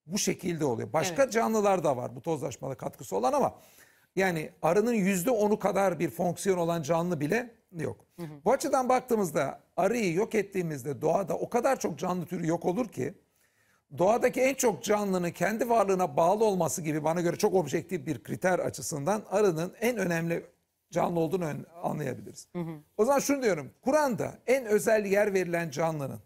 bu şekilde oluyor. Başka evet. canlılar da var bu tozlaşmada katkısı olan ama yani arının yüzde onu kadar bir fonksiyon olan canlı bile yok. Hı hı. Bu açıdan baktığımızda arıyı yok ettiğimizde doğada o kadar çok canlı türü yok olur ki doğadaki en çok canlının kendi varlığına bağlı olması gibi bana göre çok objektif bir kriter açısından arının en önemli canlı olduğunu anlayabiliriz. Hı hı. O zaman şunu diyorum. Kur'an'da en özel yer verilen canlının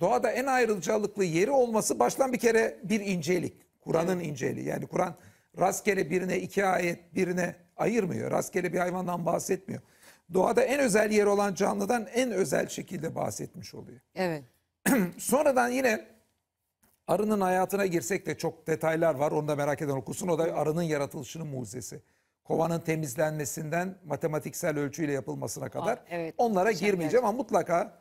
doğada en ayrıcalıklı yeri olması baştan bir kere bir incelik. Kur'an'ın evet. inceliği. Yani Kur'an rastgele birine iki ayet birine ayırmıyor. Rastgele bir hayvandan bahsetmiyor. Doğada en özel yer olan canlıdan en özel şekilde bahsetmiş oluyor. Evet. Sonradan yine arının hayatına girsek de çok detaylar var. Onu da merak eden okusun. O da arının yaratılışının mucizesi. Kovanın temizlenmesinden matematiksel ölçüyle yapılmasına kadar. Aa, evet. Onlara girmeyeceğim ama mutlaka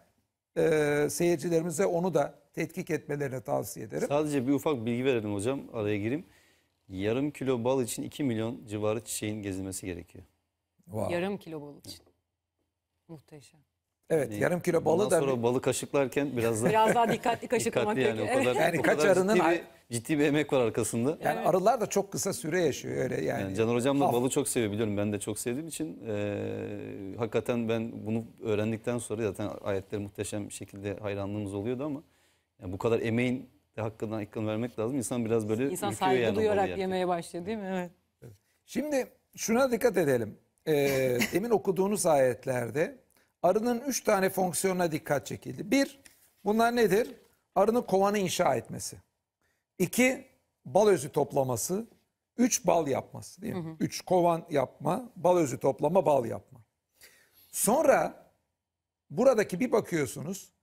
e, seyircilerimize onu da tetkik etmelerini tavsiye ederim. Sadece bir ufak bilgi verelim hocam araya gireyim yarım kilo bal için 2 milyon civarı çiçeğin gezilmesi gerekiyor. Wow. Yarım kilo bal için. Muhteşem. Evet Yani yarım kilo balı da sonra balı kaşıklarken biraz daha Biraz daha dikkatli kaşıklamak dikkatli yani o gerekiyor. kadar, Yani o kadar kaçarının- ciddi, bir, ciddi bir emek var arkasında. yani arılar da çok kısa süre yaşıyor öyle yani. Yani Caner Hocam da balı çok seviyor biliyorum. Ben de çok sevdiğim için eee, hakikaten ben bunu öğrendikten sonra zaten ayetler muhteşem şekilde hayranlığımız oluyordu ama yani bu kadar emeğin de hakkından hakkını vermek lazım. İnsan biraz böyle İnsan saygı yani duyarak yemeye başlıyor değil mi? Evet. Şimdi şuna dikkat edelim. Ee, demin okuduğunuz ayetlerde arının üç tane fonksiyonuna dikkat çekildi. Bir, bunlar nedir? Arının kovanı inşa etmesi. İki, bal özü toplaması. Üç, bal yapması değil mi? Hı hı. Üç, kovan yapma, bal özü toplama, bal yapma. Sonra buradaki bir bakıyorsunuz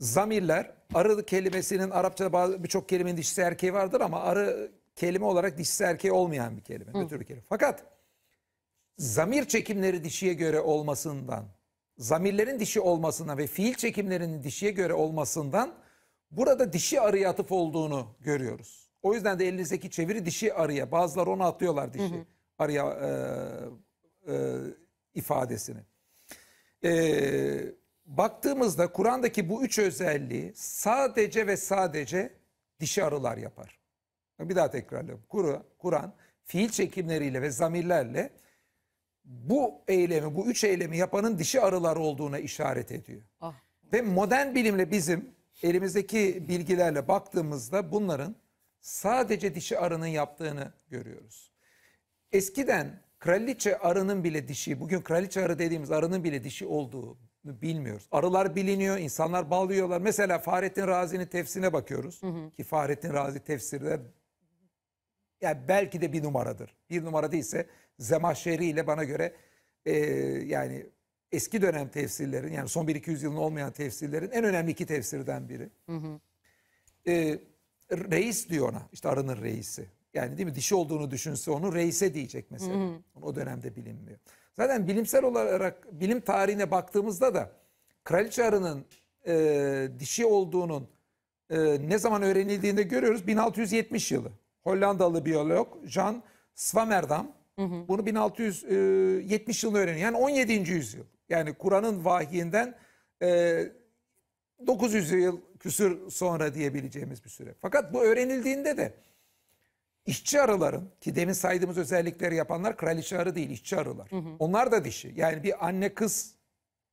zamirler arı kelimesinin Arapçada birçok kelimenin dişisi erkeği vardır ama arı kelime olarak dişisi erkeği olmayan bir kelime. Hı. Ötürü bir kelime. Fakat zamir çekimleri dişiye göre olmasından, zamirlerin dişi olmasından ve fiil çekimlerinin dişiye göre olmasından burada dişi arıya atıf olduğunu görüyoruz. O yüzden de elinizdeki çeviri dişi arıya. Bazıları onu atlıyorlar dişi hı hı. arıya e, e, ifadesini. Eee baktığımızda Kur'an'daki bu üç özelliği sadece ve sadece dişi arılar yapar. Bir daha tekrarlıyorum. Kur'an fiil çekimleriyle ve zamirlerle bu eylemi, bu üç eylemi yapanın dişi arılar olduğuna işaret ediyor. Ah. Ve modern bilimle bizim elimizdeki bilgilerle baktığımızda bunların sadece dişi arının yaptığını görüyoruz. Eskiden kraliçe arının bile dişi, bugün kraliçe arı dediğimiz arının bile dişi olduğu bilmiyoruz. Arılar biliniyor, insanlar bağlıyorlar. Mesela Fahrettin Razi'nin tefsirine bakıyoruz. Hı hı. Ki Fahrettin Razi tefsirde yani belki de bir numaradır. Bir numara değilse Zemahşeri ile bana göre e, yani eski dönem tefsirlerin yani son 1-200 yılın olmayan tefsirlerin en önemli iki tefsirden biri. Hı hı. E, reis diyor ona işte arının reisi. Yani değil mi dişi olduğunu düşünse onu reise diyecek mesela. Hı hı. O dönemde bilinmiyor. Zaten bilimsel olarak bilim tarihine baktığımızda da kraliçe arının e, dişi olduğunun e, ne zaman öğrenildiğini görüyoruz. 1670 yılı. Hollandalı biyolog Jan Swammerdam bunu 1670 e, yılında öğreniyor. Yani 17. yüzyıl. Yani Kur'an'ın vahiyinden e, 900 yıl küsür sonra diyebileceğimiz bir süre. Fakat bu öğrenildiğinde de İşçi arıların ki demin saydığımız özellikleri yapanlar kraliçe arı değil işçi arılar. Hı hı. Onlar da dişi. Yani bir anne kız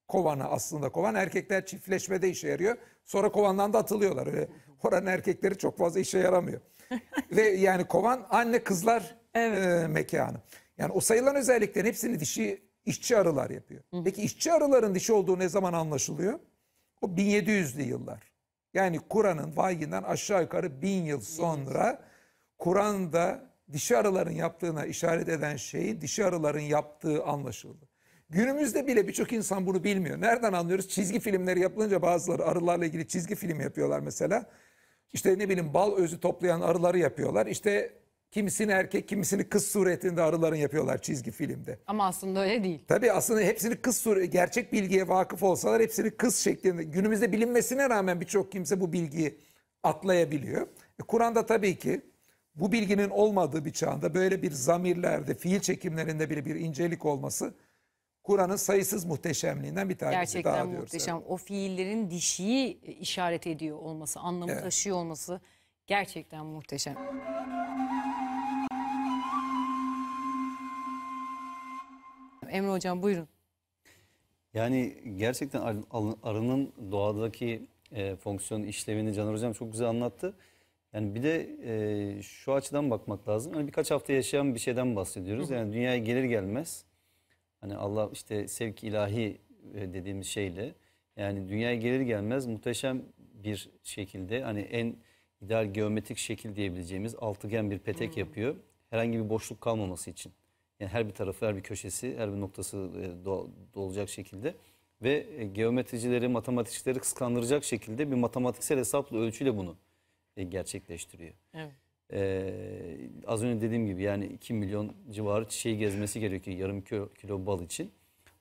kovanı aslında kovan. Erkekler çiftleşmede işe yarıyor. Sonra kovandan da atılıyorlar. Öyle oranın erkekleri çok fazla işe yaramıyor. Ve yani kovan anne kızlar evet. e, mekanı. Yani o sayılan özelliklerin hepsini dişi işçi arılar yapıyor. Hı. Peki işçi arıların dişi olduğu ne zaman anlaşılıyor? O 1700'lü yıllar. Yani Kur'an'ın vahiyinden aşağı yukarı bin yıl sonra Kur'an'da dişi arıların yaptığına işaret eden şeyi dişi arıların yaptığı anlaşıldı. Günümüzde bile birçok insan bunu bilmiyor. Nereden anlıyoruz? Çizgi filmleri yapılınca bazıları arılarla ilgili çizgi film yapıyorlar mesela. İşte ne bileyim bal özü toplayan arıları yapıyorlar. İşte kimisini erkek kimisini kız suretinde arıların yapıyorlar çizgi filmde. Ama aslında öyle değil. Tabii aslında hepsini kız suretinde gerçek bilgiye vakıf olsalar hepsini kız şeklinde. Günümüzde bilinmesine rağmen birçok kimse bu bilgiyi atlayabiliyor. E, Kur'an'da tabii ki bu bilginin olmadığı bir çağda böyle bir zamirlerde, fiil çekimlerinde bile bir incelik olması Kur'an'ın sayısız muhteşemliğinden bir tanesi Gerçekten daha diyoruz. muhteşem. Evet. O fiillerin dişiyi işaret ediyor olması, anlamı evet. taşıyor olması gerçekten muhteşem. Emre Hocam buyurun. Yani gerçekten arının doğadaki e, fonksiyon işlevini Caner Hocam çok güzel anlattı. Yani bir de e, şu açıdan bakmak lazım. Hani birkaç hafta yaşayan bir şeyden bahsediyoruz. Yani dünyaya gelir gelmez hani Allah işte sevk ilahi dediğimiz şeyle yani dünyaya gelir gelmez muhteşem bir şekilde hani en ideal geometrik şekil diyebileceğimiz altıgen bir petek hmm. yapıyor. Herhangi bir boşluk kalmaması için. Yani her bir tarafı, her bir köşesi, her bir noktası dolacak şekilde ve geometricileri, matematikçileri kıskandıracak şekilde bir matematiksel hesapla ölçüyle bunu e, gerçekleştiriyor. Evet. Ee, az önce dediğim gibi yani 2 milyon civarı şey gezmesi gerekiyor yarım kilo, kilo bal için.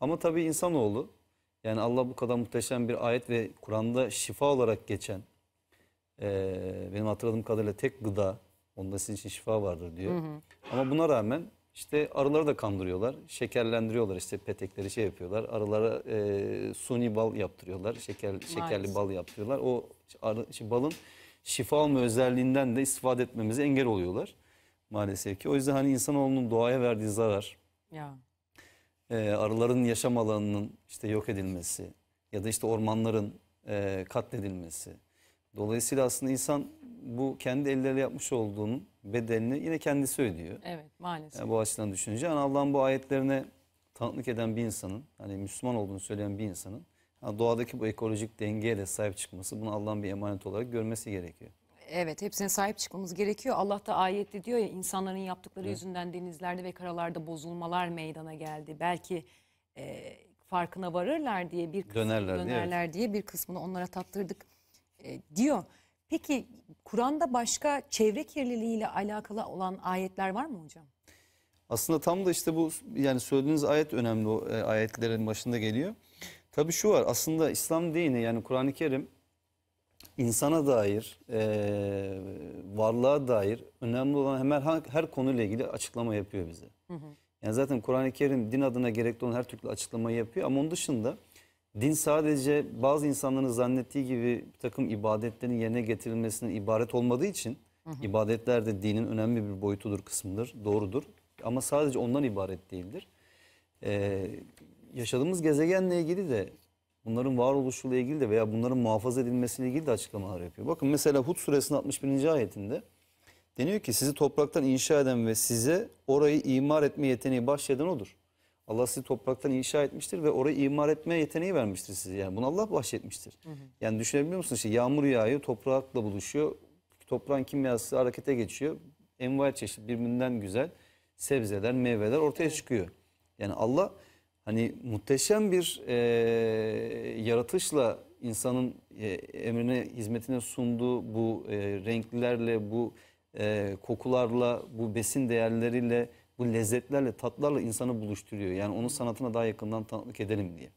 Ama tabii insanoğlu yani Allah bu kadar muhteşem bir ayet ve Kur'an'da şifa olarak geçen e, benim hatırladığım kadarıyla tek gıda onda sizin için şifa vardır diyor. Hı hı. Ama buna rağmen işte arıları da kandırıyorlar. Şekerlendiriyorlar işte petekleri şey yapıyorlar. Arılara e, suni bal yaptırıyorlar. Şeker, şekerli bal yaptırıyorlar. O arı, işte balın şifa alma özelliğinden de istifade etmemize engel oluyorlar maalesef ki. O yüzden hani insanoğlunun doğaya verdiği zarar, ya. E, arıların yaşam alanının işte yok edilmesi ya da işte ormanların e, katledilmesi. Dolayısıyla aslında insan bu kendi elleriyle yapmış olduğunun bedelini yine kendisi ödüyor. Evet maalesef. Yani bu açıdan düşününce yani Allah'ın bu ayetlerine tanıklık eden bir insanın hani Müslüman olduğunu söyleyen bir insanın doğadaki bu ekolojik dengeye de sahip çıkması bunu Allah'ın bir emanet olarak görmesi gerekiyor. Evet hepsine sahip çıkmamız gerekiyor. Allah da ayette diyor ya insanların yaptıkları evet. yüzünden denizlerde ve karalarda bozulmalar meydana geldi. Belki e, farkına varırlar diye bir kısmını dönerler, dönerler diye, bir kısmını onlara tattırdık e, diyor. Peki Kur'an'da başka çevre kirliliği ile alakalı olan ayetler var mı hocam? Aslında tam da işte bu yani söylediğiniz ayet önemli o e, ayetlerin başında geliyor. Tabii şu var aslında İslam dini yani Kur'an-ı Kerim insana dair, e, varlığa dair önemli olan hemen her konuyla ilgili açıklama yapıyor bize. Hı hı. Yani zaten Kur'an-ı Kerim din adına gerekli olan her türlü açıklamayı yapıyor ama onun dışında din sadece bazı insanların zannettiği gibi bir takım ibadetlerin yerine getirilmesinin ibaret olmadığı için hı hı. ibadetler de dinin önemli bir boyutudur, kısmıdır, doğrudur. Ama sadece ondan ibaret değildir. Ee, yaşadığımız gezegenle ilgili de bunların varoluşuyla ilgili de veya bunların muhafaza edilmesiyle ilgili de açıklamalar yapıyor. Bakın mesela Hud suresinin 61. ayetinde deniyor ki sizi topraktan inşa eden ve size orayı imar etme yeteneği bahşeden odur. Allah sizi topraktan inşa etmiştir ve orayı imar etme yeteneği vermiştir size. Yani bunu Allah bahşetmiştir. Hı hı. Yani düşünebiliyor musunuz? İşte yağmur yağıyor, toprakla buluşuyor. Toprağın kimyası harekete geçiyor. Envai çeşit birbirinden güzel sebzeler, meyveler ortaya çıkıyor. Yani Allah hani muhteşem bir e, yaratışla insanın e, emrine hizmetine sunduğu bu e, renklilerle, bu e, kokularla, bu besin değerleriyle, bu lezzetlerle, tatlarla insanı buluşturuyor. Yani onun sanatına daha yakından tanıklık edelim diye.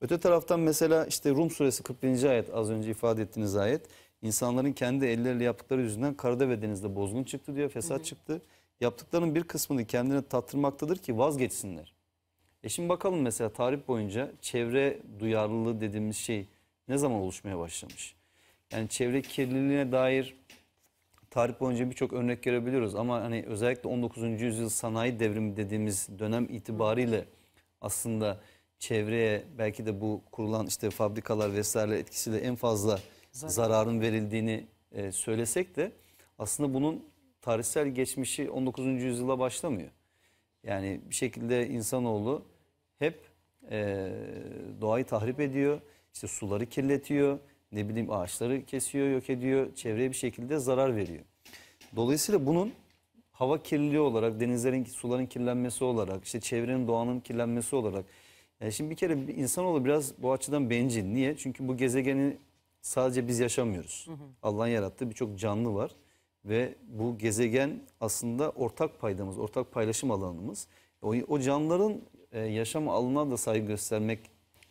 Öte taraftan mesela işte Rum suresi 41. ayet az önce ifade ettiğiniz ayet. İnsanların kendi elleriyle yaptıkları yüzünden karada ve denizde bozgun çıktı diyor, fesat hı hı. çıktı. Yaptıklarının bir kısmını kendine tattırmaktadır ki vazgeçsinler. E şimdi bakalım mesela tarih boyunca çevre duyarlılığı dediğimiz şey ne zaman oluşmaya başlamış? Yani çevre kirliliğine dair tarih boyunca birçok örnek görebiliyoruz ama hani özellikle 19. yüzyıl sanayi devrimi dediğimiz dönem itibariyle aslında çevreye belki de bu kurulan işte fabrikalar vesaire etkisiyle en fazla Zaten. zararın verildiğini e, söylesek de aslında bunun tarihsel geçmişi 19. yüzyıla başlamıyor. Yani bir şekilde insanoğlu hep e, doğayı tahrip ediyor. İşte suları kirletiyor. Ne bileyim ağaçları kesiyor, yok ediyor. Çevreye bir şekilde zarar veriyor. Dolayısıyla bunun hava kirliliği olarak, denizlerin, suların kirlenmesi olarak, işte çevrenin, doğanın kirlenmesi olarak. Yani e, şimdi bir kere bir insanoğlu biraz bu açıdan bencil. Niye? Çünkü bu gezegeni sadece biz yaşamıyoruz. Allah'ın yarattığı birçok canlı var. Ve bu gezegen aslında ortak paydamız, ortak paylaşım alanımız. O, o canlıların e, yaşam alanına da saygı göstermek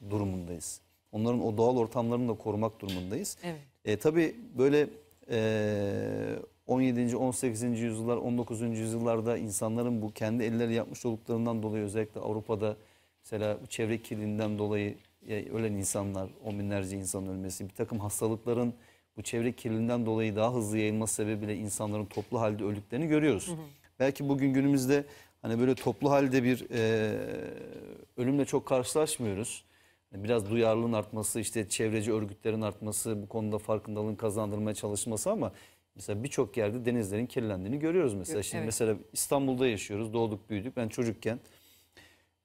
durumundayız. Onların o doğal ortamlarını da korumak durumundayız. Evet. E, tabii böyle e, 17. 18. yüzyıllar 19. yüzyıllarda insanların bu kendi elleri yapmış olduklarından dolayı özellikle Avrupa'da mesela çevre kirliliğinden dolayı e, ölen insanlar on binlerce insan ölmesi bir takım hastalıkların bu çevre kirliliğinden dolayı daha hızlı yayılma sebebiyle insanların toplu halde öldüklerini görüyoruz. Hı hı. Belki bugün günümüzde Hani böyle toplu halde bir e, ölümle çok karşılaşmıyoruz. Hani biraz duyarlılığın artması, işte çevreci örgütlerin artması, bu konuda farkındalığın kazandırmaya çalışması ama mesela birçok yerde denizlerin kirlendiğini görüyoruz mesela. Evet. Şimdi mesela İstanbul'da yaşıyoruz, doğduk büyüdük. Ben çocukken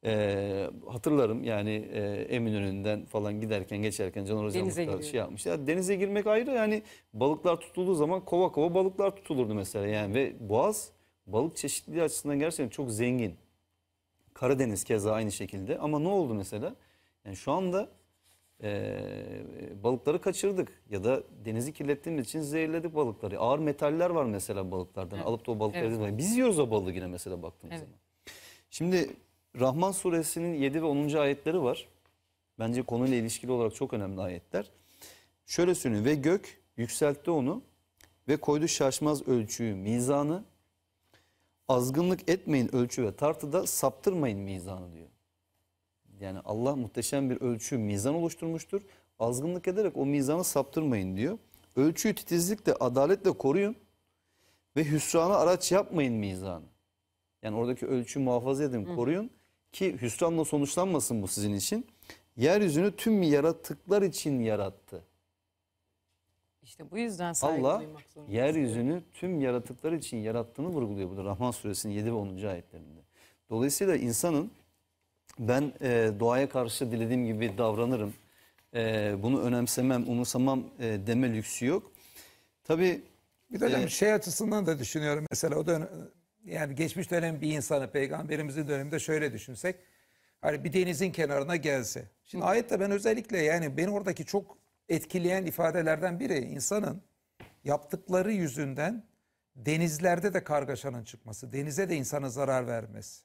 e, hatırlarım yani e, Eminönü'nden falan giderken geçerken Can Hocam şey yapmış. Ya, denize girmek ayrı yani balıklar tutulduğu zaman kova kova balıklar tutulurdu mesela yani ve boğaz balık çeşitliliği açısından gerçekten çok zengin. Karadeniz keza aynı şekilde ama ne oldu mesela? Yani şu anda e, balıkları kaçırdık ya da denizi kirlettiğimiz için zehirledik balıkları. Ağır metaller var mesela balıklardan evet. alıp da o balıkları evet. biz yiyoruz o balığı yine mesela baktığımız evet. zaman. Şimdi Rahman suresinin 7 ve 10. ayetleri var. Bence konuyla ilişkili olarak çok önemli ayetler. Şöyle söylüyor ve gök yükseltti onu ve koydu şaşmaz ölçüyü, mizanı azgınlık etmeyin ölçü ve tartıda saptırmayın mizanı diyor. Yani Allah muhteşem bir ölçü mizan oluşturmuştur. Azgınlık ederek o mizanı saptırmayın diyor. Ölçüyü titizlikle, adaletle koruyun ve hüsrana araç yapmayın mizanı. Yani oradaki ölçü muhafaza edin, Hı. koruyun ki hüsranla sonuçlanmasın bu sizin için. Yeryüzünü tüm yaratıklar için yarattı. İşte bu yüzden saygı Allah duymak zorundayız. yeryüzünü tüm yaratıklar için yarattığını vurguluyor bu da Rahman suresinin 7 ve 10. ayetlerinde. Dolayısıyla insanın ben e, doğaya karşı dilediğim gibi davranırım, e, bunu önemsemem, umursamam e, deme lüksü yok. Tabii Bir de hocam Ee, şey açısından da düşünüyorum mesela o dönem yani geçmiş dönem bir insanı peygamberimizin döneminde şöyle düşünsek hani bir denizin kenarına gelse. Şimdi ayette ben özellikle yani ben oradaki çok etkileyen ifadelerden biri insanın yaptıkları yüzünden denizlerde de kargaşanın çıkması, denize de insana zarar vermesi.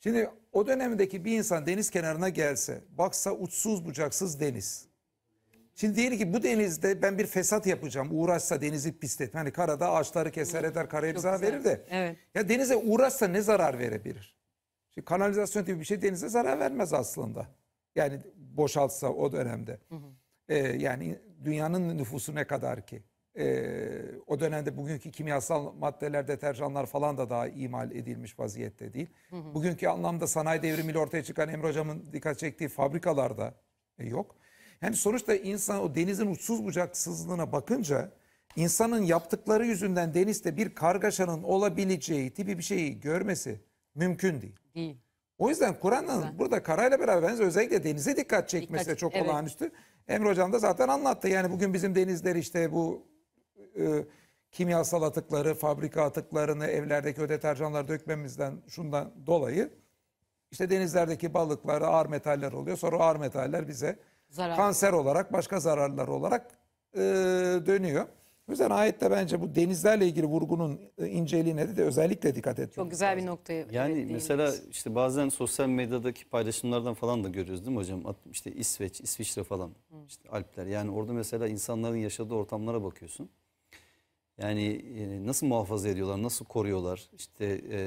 Şimdi o dönemdeki bir insan deniz kenarına gelse, baksa uçsuz bucaksız deniz. Şimdi diyelim ki bu denizde ben bir fesat yapacağım. Uğraşsa denizi pisletme. Hani karada ağaçları keser eder, karaya bir verir de. Evet. Ya denize uğraşsa ne zarar verebilir? Şimdi kanalizasyon gibi bir şey denize zarar vermez aslında. Yani boşaltsa o dönemde. Hı hı. E, yani dünyanın nüfusu ne kadar ki? E, o dönemde bugünkü kimyasal maddeler, deterjanlar falan da daha imal edilmiş vaziyette değil. Hı hı. Bugünkü anlamda sanayi devrimiyle ortaya çıkan Emre Hocam'ın dikkat çektiği fabrikalarda e, yok. Yani sonuçta insan o denizin uçsuz bucaksızlığına bakınca insanın yaptıkları yüzünden denizde bir kargaşanın olabileceği tipi bir şeyi görmesi mümkün değil. Değil. O yüzden Kur'an'ın burada karayla beraber özellikle denize dikkat çekmesi dikkat, de çok evet. olağanüstü. Emre Hocam da zaten anlattı. Yani bugün bizim denizler işte bu e, kimyasal atıkları, fabrika atıklarını, evlerdeki o deterjanları dökmemizden şundan dolayı işte denizlerdeki balıklara ağır metaller oluyor. Sonra o ağır metaller bize Zarar. kanser olarak, başka zararlar olarak e, dönüyor. O yüzden ayette bence bu denizlerle ilgili vurgunun e, inceliğine de, de özellikle dikkat etmek Çok güzel lazım. bir nokta. Yani evet, mesela işte bazen sosyal medyadaki paylaşımlardan falan da görüyoruz değil mi hocam? İşte İsveç, İsviçre falan, Hı. işte Alpler. Yani orada mesela insanların yaşadığı ortamlara bakıyorsun. Yani e, nasıl muhafaza ediyorlar, nasıl koruyorlar? İşte e,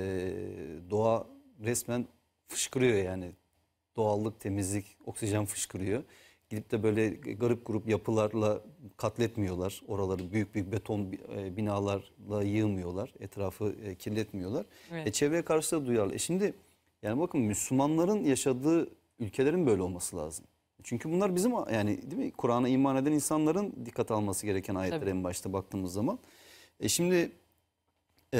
doğa resmen fışkırıyor yani. Doğallık, temizlik, oksijen fışkırıyor. Gidip de böyle garip grup yapılarla katletmiyorlar. Oraları büyük büyük beton e, binalarla yığmıyorlar. Etrafı e, kirletmiyorlar. Evet. E, çevreye karşı da duyarlı. E şimdi yani bakın Müslümanların yaşadığı ülkelerin böyle olması lazım. Çünkü bunlar bizim yani değil mi? Kur'an'a iman eden insanların dikkat alması gereken ayetler Tabii. en başta baktığımız zaman. E şimdi e,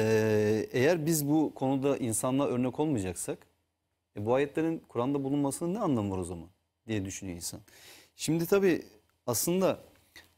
eğer biz bu konuda insanla örnek olmayacaksak e bu ayetlerin Kur'an'da bulunmasının ne anlamı var o zaman? diye düşünüyor insan. Şimdi tabii aslında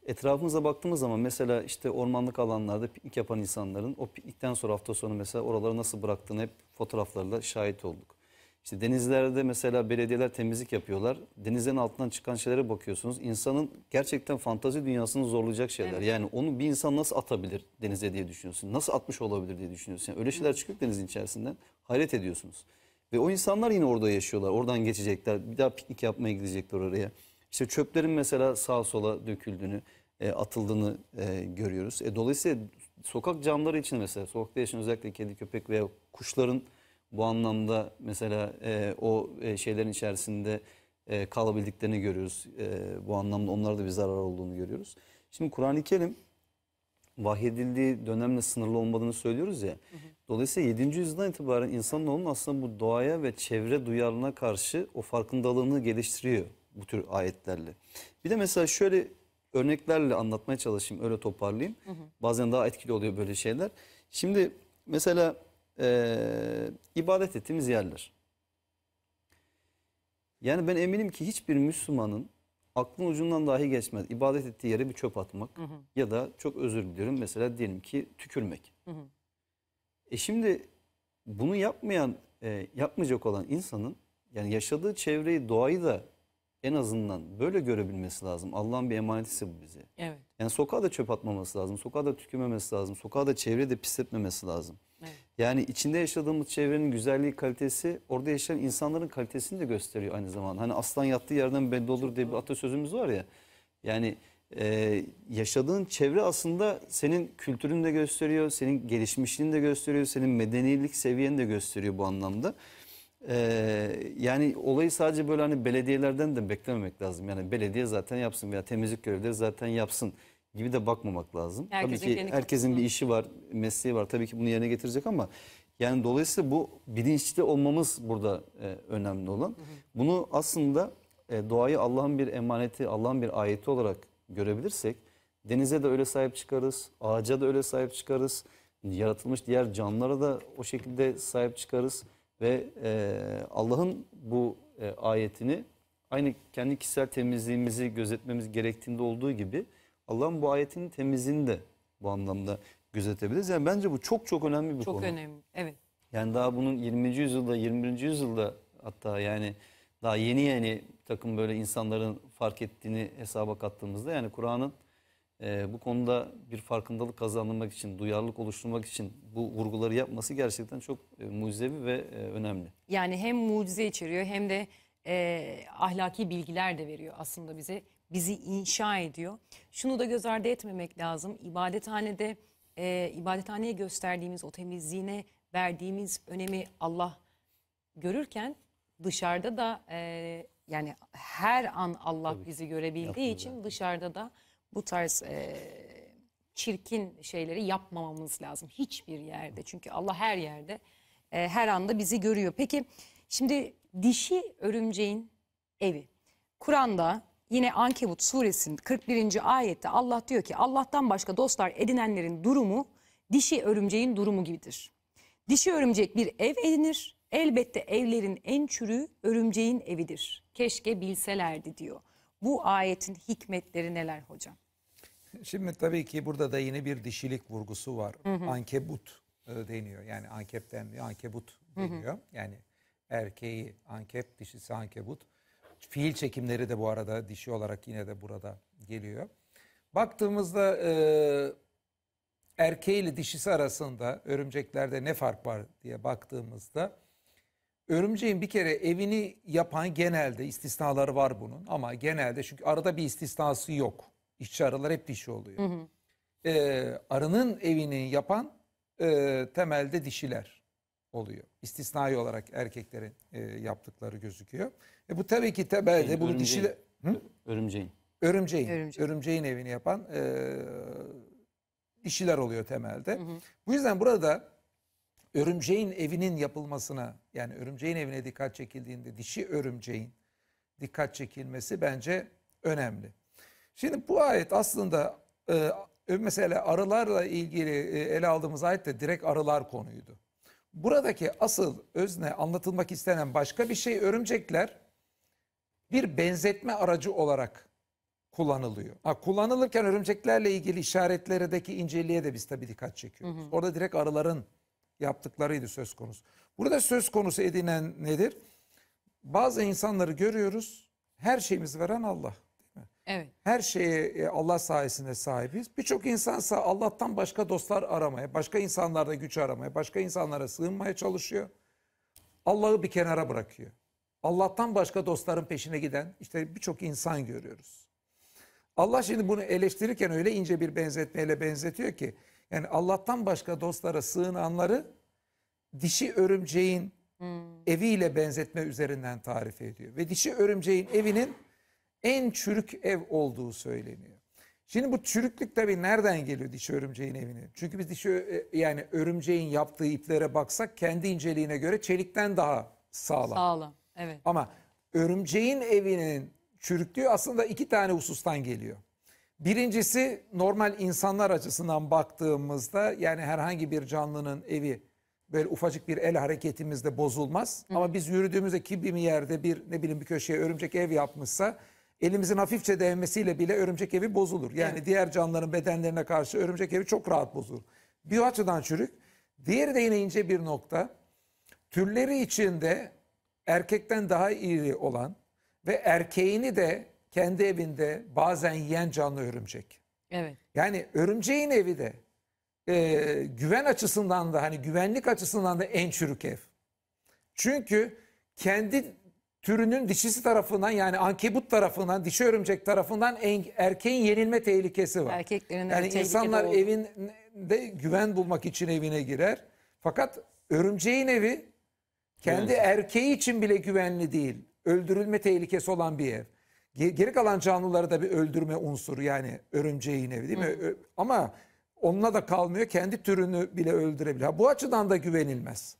etrafımıza baktığımız zaman mesela işte ormanlık alanlarda piknik yapan insanların o piknikten sonra hafta sonu mesela oraları nasıl bıraktığını hep fotoğraflarla şahit olduk. İşte denizlerde mesela belediyeler temizlik yapıyorlar. Denizlerin altından çıkan şeylere bakıyorsunuz. İnsanın gerçekten fantazi dünyasını zorlayacak şeyler. Evet. Yani onu bir insan nasıl atabilir denize diye düşünüyorsun. Nasıl atmış olabilir diye düşünüyorsun. Yani öyle şeyler çıkıyor denizin içerisinden. Hayret ediyorsunuz. Ve o insanlar yine orada yaşıyorlar. Oradan geçecekler. Bir daha piknik yapmaya gidecekler oraya. İşte çöplerin mesela sağa sola döküldüğünü, e, atıldığını e, görüyoruz. E, dolayısıyla sokak canlıları için mesela sokakta yaşayan özellikle kedi, köpek veya kuşların bu anlamda mesela e, o e, şeylerin içerisinde e, kalabildiklerini görüyoruz. E, bu anlamda onlara da bir zarar olduğunu görüyoruz. Şimdi Kur'an-ı Kerim vahyedildiği dönemle sınırlı olmadığını söylüyoruz ya. Hı hı. Dolayısıyla 7. yüzyıldan itibaren insanoğlunun aslında bu doğaya ve çevre duyarlılığına karşı o farkındalığını geliştiriyor bu tür ayetlerle. Bir de mesela şöyle örneklerle anlatmaya çalışayım, öyle toparlayayım. Hı hı. Bazen daha etkili oluyor böyle şeyler. Şimdi mesela e, ibadet ettiğimiz yerler. Yani ben eminim ki hiçbir Müslümanın aklın ucundan dahi geçmez. İbadet ettiği yere bir çöp atmak hı hı. ya da çok özür diliyorum mesela diyelim ki tükürmek. Hı hı. E şimdi bunu yapmayan, e, yapmayacak olan insanın yani yaşadığı çevreyi, doğayı da en azından böyle görebilmesi lazım. Allah'ın bir emanetisi bu bize. Evet. Yani sokağa da çöp atmaması lazım, sokağa da tükürmemesi lazım, sokağa da çevreyi de etmemesi lazım. Yani içinde yaşadığımız çevrenin güzelliği, kalitesi orada yaşayan insanların kalitesini de gösteriyor aynı zamanda. Hani aslan yattığı yerden belli olur diye bir atasözümüz var ya. Yani e, yaşadığın çevre aslında senin kültürünü de gösteriyor, senin gelişmişliğini de gösteriyor, senin medenilik seviyeni de gösteriyor bu anlamda. Ee, yani olayı sadece böyle hani belediyelerden de beklememek lazım. Yani belediye zaten yapsın veya temizlik görevleri zaten yapsın gibi de bakmamak lazım. Herkesin Tabii ki herkesin bir işi var, mesleği var. Tabii ki bunu yerine getirecek ama yani dolayısıyla bu bilinçli olmamız burada e, önemli olan. Bunu aslında e, doğayı Allah'ın bir emaneti, Allah'ın bir ayeti olarak görebilirsek denize de öyle sahip çıkarız, ağaca da öyle sahip çıkarız, yaratılmış diğer canlılara da o şekilde sahip çıkarız ve e, Allah'ın bu e, ayetini aynı kendi kişisel temizliğimizi gözetmemiz gerektiğinde olduğu gibi Allah'ın bu ayetinin temizliğini de bu anlamda gözetebiliriz. Yani bence bu çok çok önemli bir çok konu. Çok önemli, evet. Yani daha bunun 20. yüzyılda, 21. yüzyılda hatta yani daha yeni yeni takım böyle insanların fark ettiğini hesaba kattığımızda yani Kur'an'ın e, bu konuda bir farkındalık kazanmak için, duyarlılık oluşturmak için bu vurguları yapması gerçekten çok e, mucizevi ve e, önemli. Yani hem mucize içeriyor hem de e, ahlaki bilgiler de veriyor aslında bize bizi inşa ediyor. Şunu da göz ardı etmemek lazım. İbadethanede e, ibadethaneye gösterdiğimiz o temizliğine verdiğimiz önemi Allah görürken dışarıda da e, yani her an Allah Tabii bizi görebildiği Yapmıyor için zaten. dışarıda da bu tarz e, çirkin şeyleri yapmamamız lazım hiçbir yerde. Çünkü Allah her yerde e, her anda bizi görüyor. Peki şimdi dişi örümceğin evi. Kur'an'da Yine Ankebut suresinin 41. ayette Allah diyor ki Allah'tan başka dostlar edinenlerin durumu dişi örümceğin durumu gibidir. Dişi örümcek bir ev edinir. Elbette evlerin en çürüğü örümceğin evidir. Keşke bilselerdi diyor. Bu ayetin hikmetleri neler hocam? Şimdi tabii ki burada da yine bir dişilik vurgusu var. Hı hı. Ankebut e, deniyor. Yani ankep denmiyor, ankebut deniyor. Hı hı. Yani erkeği ankep, dişisi ankebut. Fiil çekimleri de bu arada dişi olarak yine de burada geliyor. Baktığımızda e, erkeği ile dişisi arasında örümceklerde ne fark var diye baktığımızda örümceğin bir kere evini yapan genelde istisnaları var bunun ama genelde çünkü arada bir istisnası yok. İşçi arılar hep dişi oluyor. Hı hı. E, arının evini yapan e, temelde dişiler oluyor. İstisnai olarak erkeklerin e, yaptıkları gözüküyor. E bu tabii ki tebelde şey, bunu dişi de... Hı? Örümceğin. Örümceğin. Örümceğin. Örümceğin evini yapan e, dişiler oluyor temelde. Hı hı. Bu yüzden burada örümceğin evinin yapılmasına yani örümceğin evine dikkat çekildiğinde dişi örümceğin dikkat çekilmesi bence önemli. Şimdi bu ayet aslında e, mesela arılarla ilgili e, ele aldığımız ayette direkt arılar konuydu. Buradaki asıl özne anlatılmak istenen başka bir şey örümcekler bir benzetme aracı olarak kullanılıyor. Ha, kullanılırken örümceklerle ilgili işaretlerdeki inceliğe de biz tabii dikkat çekiyoruz. Hı hı. Orada direkt arıların yaptıklarıydı söz konusu. Burada söz konusu edinen nedir? Bazı insanları görüyoruz her şeyimizi veren Allah. Evet. Her şeye e, Allah sayesinde sahibiz. Birçok ise Allah'tan başka dostlar aramaya, başka insanlarda güç aramaya, başka insanlara sığınmaya çalışıyor. Allah'ı bir kenara bırakıyor. Allah'tan başka dostların peşine giden işte birçok insan görüyoruz. Allah şimdi bunu eleştirirken öyle ince bir benzetmeyle benzetiyor ki yani Allah'tan başka dostlara sığınanları dişi örümceğin hmm. eviyle benzetme üzerinden tarif ediyor. Ve dişi örümceğin evinin en çürük ev olduğu söyleniyor. Şimdi bu çürüklük tabii nereden geliyor dişi örümceğin evinin? Çünkü biz dişi e, yani örümceğin yaptığı iplere baksak kendi inceliğine göre çelikten daha sağlam. Sağlam evet. Ama örümceğin evinin çürüklüğü aslında iki tane husustan geliyor. Birincisi normal insanlar açısından baktığımızda yani herhangi bir canlının evi böyle ufacık bir el hareketimizde bozulmaz. Hı. Ama biz yürüdüğümüzde ki bir yerde bir ne bileyim bir köşeye örümcek ev yapmışsa elimizin hafifçe değmesiyle bile örümcek evi bozulur. Yani evet. diğer canlıların bedenlerine karşı örümcek evi çok rahat bozulur. Bir açıdan çürük. Diğeri de yine ince bir nokta. Türleri içinde erkekten daha iri olan ve erkeğini de kendi evinde bazen yiyen canlı örümcek. Evet. Yani örümceğin evi de e, güven açısından da hani güvenlik açısından da en çürük ev. Çünkü kendi türünün dişisi tarafından yani ankebut tarafından, dişi örümcek tarafından en, erkeğin yenilme tehlikesi var. Erkeklerin yani insanlar oldu. evinde güven bulmak için evine girer. Fakat örümceğin evi kendi evet. erkeği için bile güvenli değil. Öldürülme tehlikesi olan bir ev. Geri kalan canlıları da bir öldürme unsuru yani örümceğin evi değil mi? Hı. Ama onunla da kalmıyor. Kendi türünü bile öldürebilir. Ha, bu açıdan da güvenilmez.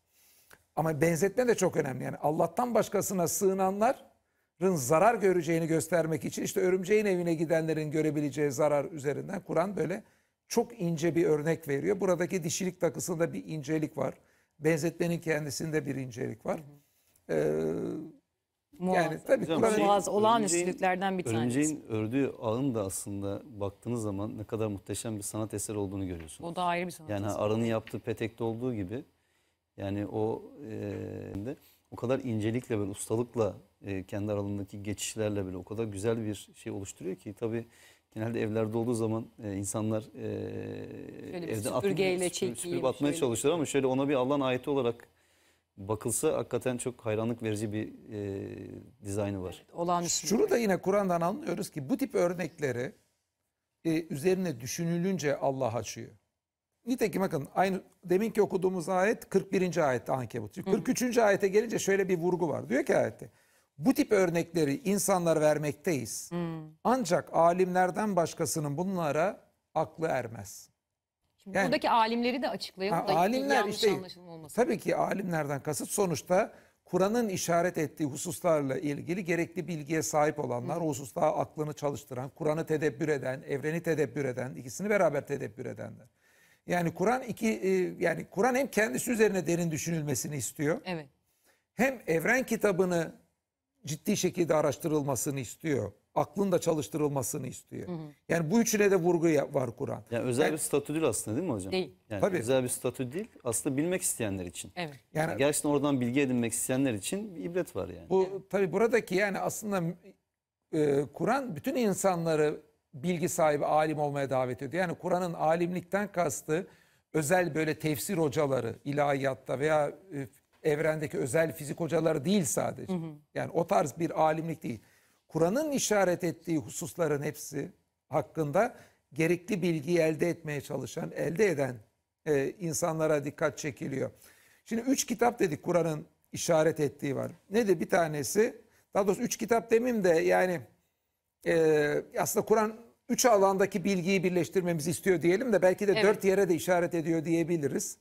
Ama benzetme de çok önemli. Yani Allah'tan başkasına sığınanların zarar göreceğini göstermek için işte örümceğin evine gidenlerin görebileceği zarar üzerinden Kur'an böyle çok ince bir örnek veriyor. Buradaki dişilik takısında bir incelik var. Benzetmenin kendisinde bir incelik var. Hı Ee, yani tabii Hocam, Kur'an şey, Muaz olağanüstülüklerden bir tanesi. Örümceğin ördüğü ağın da aslında baktığınız zaman ne kadar muhteşem bir sanat eseri olduğunu görüyorsunuz. O da ayrı bir sanat Yani eseri. aranı yaptığı petekte olduğu gibi yani o e, o kadar incelikle böyle ustalıkla e, kendi aralarındaki geçişlerle böyle o kadar güzel bir şey oluşturuyor ki tabii genelde evlerde olduğu zaman e, insanlar e, şöyle evden atmaya, çekeyim, süpürüp atmaya şöyle. çalışır ama şöyle ona bir Allah'ın ayeti olarak bakılsa hakikaten çok hayranlık verici bir e, dizaynı var. Evet, olağanüstü. Şunu da yine Kur'an'dan anlıyoruz ki bu tip örnekleri e, üzerine düşünülünce Allah açıyor. Nitekim bakın aynı deminki okuduğumuz ayet 41. ayette Ankebut. 43. ayete gelince şöyle bir vurgu var. Diyor ki ayette bu tip örnekleri insanlara vermekteyiz. Hı. Ancak alimlerden başkasının bunlara aklı ermez. Şimdi yani, buradaki alimleri de açıklayalım ha, da alimler işte, anlaşılma Tabii ki alimlerden kasıt sonuçta Kur'an'ın işaret ettiği hususlarla ilgili gerekli bilgiye sahip olanlar, Hı. o hususta aklını çalıştıran, Kur'an'ı tedebbür eden, evreni tedebbür eden, ikisini beraber tedebbür edenler. Yani Kur'an iki e, yani Kur'an hem kendisi üzerine derin düşünülmesini istiyor. Evet. Hem evren kitabını ciddi şekilde araştırılmasını istiyor. Aklın da çalıştırılmasını istiyor. Hı hı. Yani bu üçüne de vurgu var Kur'an. Yani özel yani, bir statü değil aslında değil mi hocam? Değil. Yani Tabii. özel bir statü değil. Aslında bilmek isteyenler için. Evet. Yani, yani gerçekten oradan bilgi edinmek isteyenler için bir ibret var yani. Bu tabi buradaki yani aslında e, Kur'an bütün insanları bilgi sahibi alim olmaya davet ediyor. Yani Kur'an'ın alimlikten kastı özel böyle tefsir hocaları ilahiyatta veya e, evrendeki özel fizik hocaları değil sadece. Hı hı. Yani o tarz bir alimlik değil. Kur'an'ın işaret ettiği hususların hepsi hakkında gerekli bilgiyi elde etmeye çalışan, elde eden e, insanlara dikkat çekiliyor. Şimdi üç kitap dedik Kur'an'ın işaret ettiği var. Nedir bir tanesi? Daha doğrusu üç kitap demeyeyim de yani e, aslında Kur'an üç alandaki bilgiyi birleştirmemizi istiyor diyelim de belki de evet. dört yere de işaret ediyor diyebiliriz.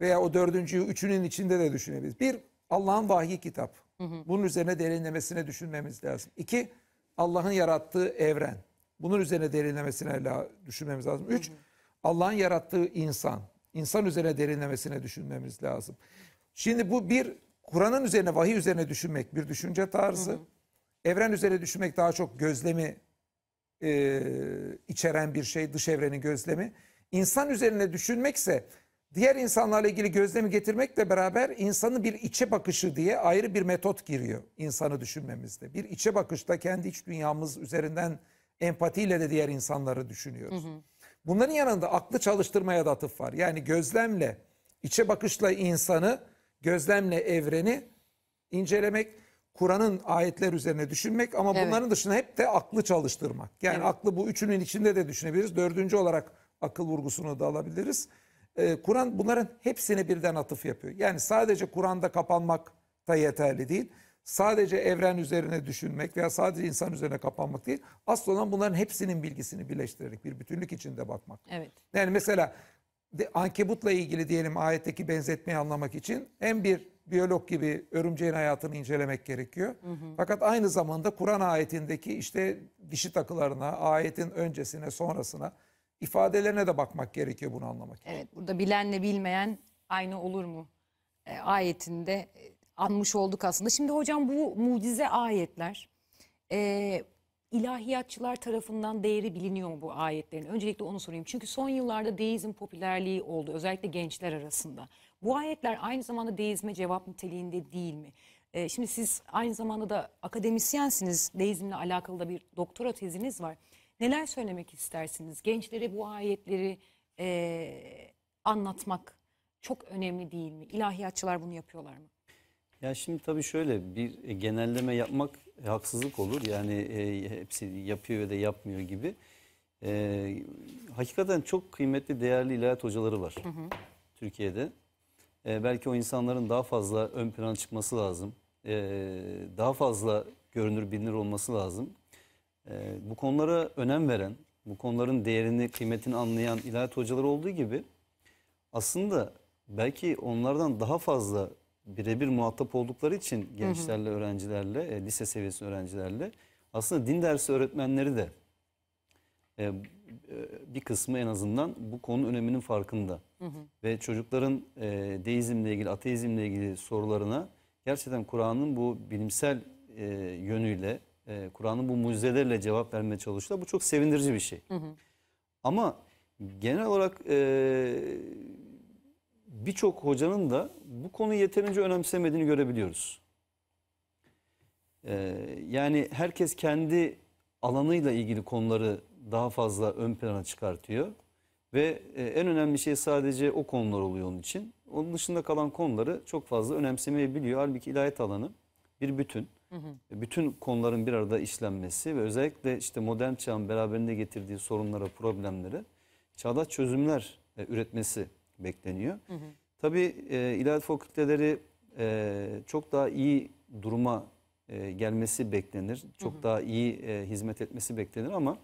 Veya o dördüncüyü üçünün içinde de düşünebiliriz. Bir, Allah'ın vahiy kitap. Hı hı. Bunun üzerine derinlemesine düşünmemiz lazım. İki, Allah'ın yarattığı evren. Bunun üzerine derinlemesine düşünmemiz lazım. Üç, Allah'ın yarattığı insan. İnsan üzerine derinlemesine düşünmemiz lazım. Şimdi bu bir Kur'an'ın üzerine, vahiy üzerine düşünmek bir düşünce tarzı. Hı hı. Evren üzerine düşünmek daha çok gözlemi e, içeren bir şey, dış evrenin gözlemi. İnsan üzerine düşünmekse diğer insanlarla ilgili gözlemi getirmekle beraber insanı bir içe bakışı diye ayrı bir metot giriyor insanı düşünmemizde. Bir içe bakışta kendi iç dünyamız üzerinden empatiyle de diğer insanları düşünüyoruz. Hı hı. Bunların yanında aklı çalıştırmaya da atıf var. Yani gözlemle, içe bakışla insanı, gözlemle evreni incelemek Kur'an'ın ayetler üzerine düşünmek ama evet. bunların dışında hep de aklı çalıştırmak. Yani evet. aklı bu üçünün içinde de düşünebiliriz. Dördüncü olarak akıl vurgusunu da alabiliriz. Ee, Kur'an bunların hepsine birden atıf yapıyor. Yani sadece Kur'an'da kapanmak da yeterli değil. Sadece evren üzerine düşünmek veya sadece insan üzerine kapanmak değil. aslında olan bunların hepsinin bilgisini birleştirerek bir bütünlük içinde bakmak. Evet. Yani mesela de, ankebutla ilgili diyelim ayetteki benzetmeyi anlamak için en bir biyolog gibi örümceğin hayatını incelemek gerekiyor. Hı hı. Fakat aynı zamanda Kur'an ayetindeki işte dişi takılarına, ayetin öncesine, sonrasına ifadelerine de bakmak gerekiyor bunu anlamak için. Evet, burada bilenle bilmeyen aynı olur mu? E, ayetinde e, anmış olduk aslında. Şimdi hocam bu mucize ayetler e, ilahiyatçılar tarafından değeri biliniyor mu bu ayetlerin? Öncelikle onu sorayım. Çünkü son yıllarda deizm popülerliği oldu özellikle gençler arasında. Bu ayetler aynı zamanda deizme cevap niteliğinde değil mi? Ee, şimdi siz aynı zamanda da akademisyensiniz. Deizmle alakalı da bir doktora teziniz var. Neler söylemek istersiniz? Gençlere bu ayetleri e, anlatmak çok önemli değil mi? İlahiyatçılar bunu yapıyorlar mı? Ya şimdi tabii şöyle bir e, genelleme yapmak haksızlık olur. Yani e, hepsi yapıyor ve de yapmıyor gibi. E, hakikaten çok kıymetli, değerli ilahiyat hocaları var hı hı. Türkiye'de. E, belki o insanların daha fazla ön plana çıkması lazım. E, daha fazla görünür, bilinir olması lazım. E, bu konulara önem veren, bu konuların değerini, kıymetini anlayan ilahiyat hocaları olduğu gibi aslında belki onlardan daha fazla birebir muhatap oldukları için gençlerle, öğrencilerle, e, lise seviyesi öğrencilerle aslında din dersi öğretmenleri de e, e, bir kısmı en azından bu konu öneminin farkında. Hı hı. Ve çocukların e, deizmle ilgili, ateizmle ilgili sorularına gerçekten Kur'an'ın bu bilimsel e, yönüyle, e, Kur'an'ın bu mucizelerle cevap vermeye çalıştılar. Bu çok sevindirici bir şey. Hı hı. Ama genel olarak e, birçok hocanın da bu konuyu yeterince önemsemediğini görebiliyoruz. Ee, yani herkes kendi alanıyla ilgili konuları daha fazla ön plana çıkartıyor. Ve e, en önemli şey sadece o konular oluyor onun için. Onun dışında kalan konuları çok fazla önemsemeyebiliyor. Halbuki ilahiyat alanı bir bütün. Hı hı. Bütün konuların bir arada işlenmesi ve özellikle işte modern çağın beraberinde getirdiği sorunlara, problemlere çağdaş çözümler e, üretmesi bekleniyor. Hı hı. Tabii e, ilahiyat fakülteleri e, çok daha iyi duruma e, gelmesi beklenir. Çok hı hı. daha iyi e, hizmet etmesi beklenir ama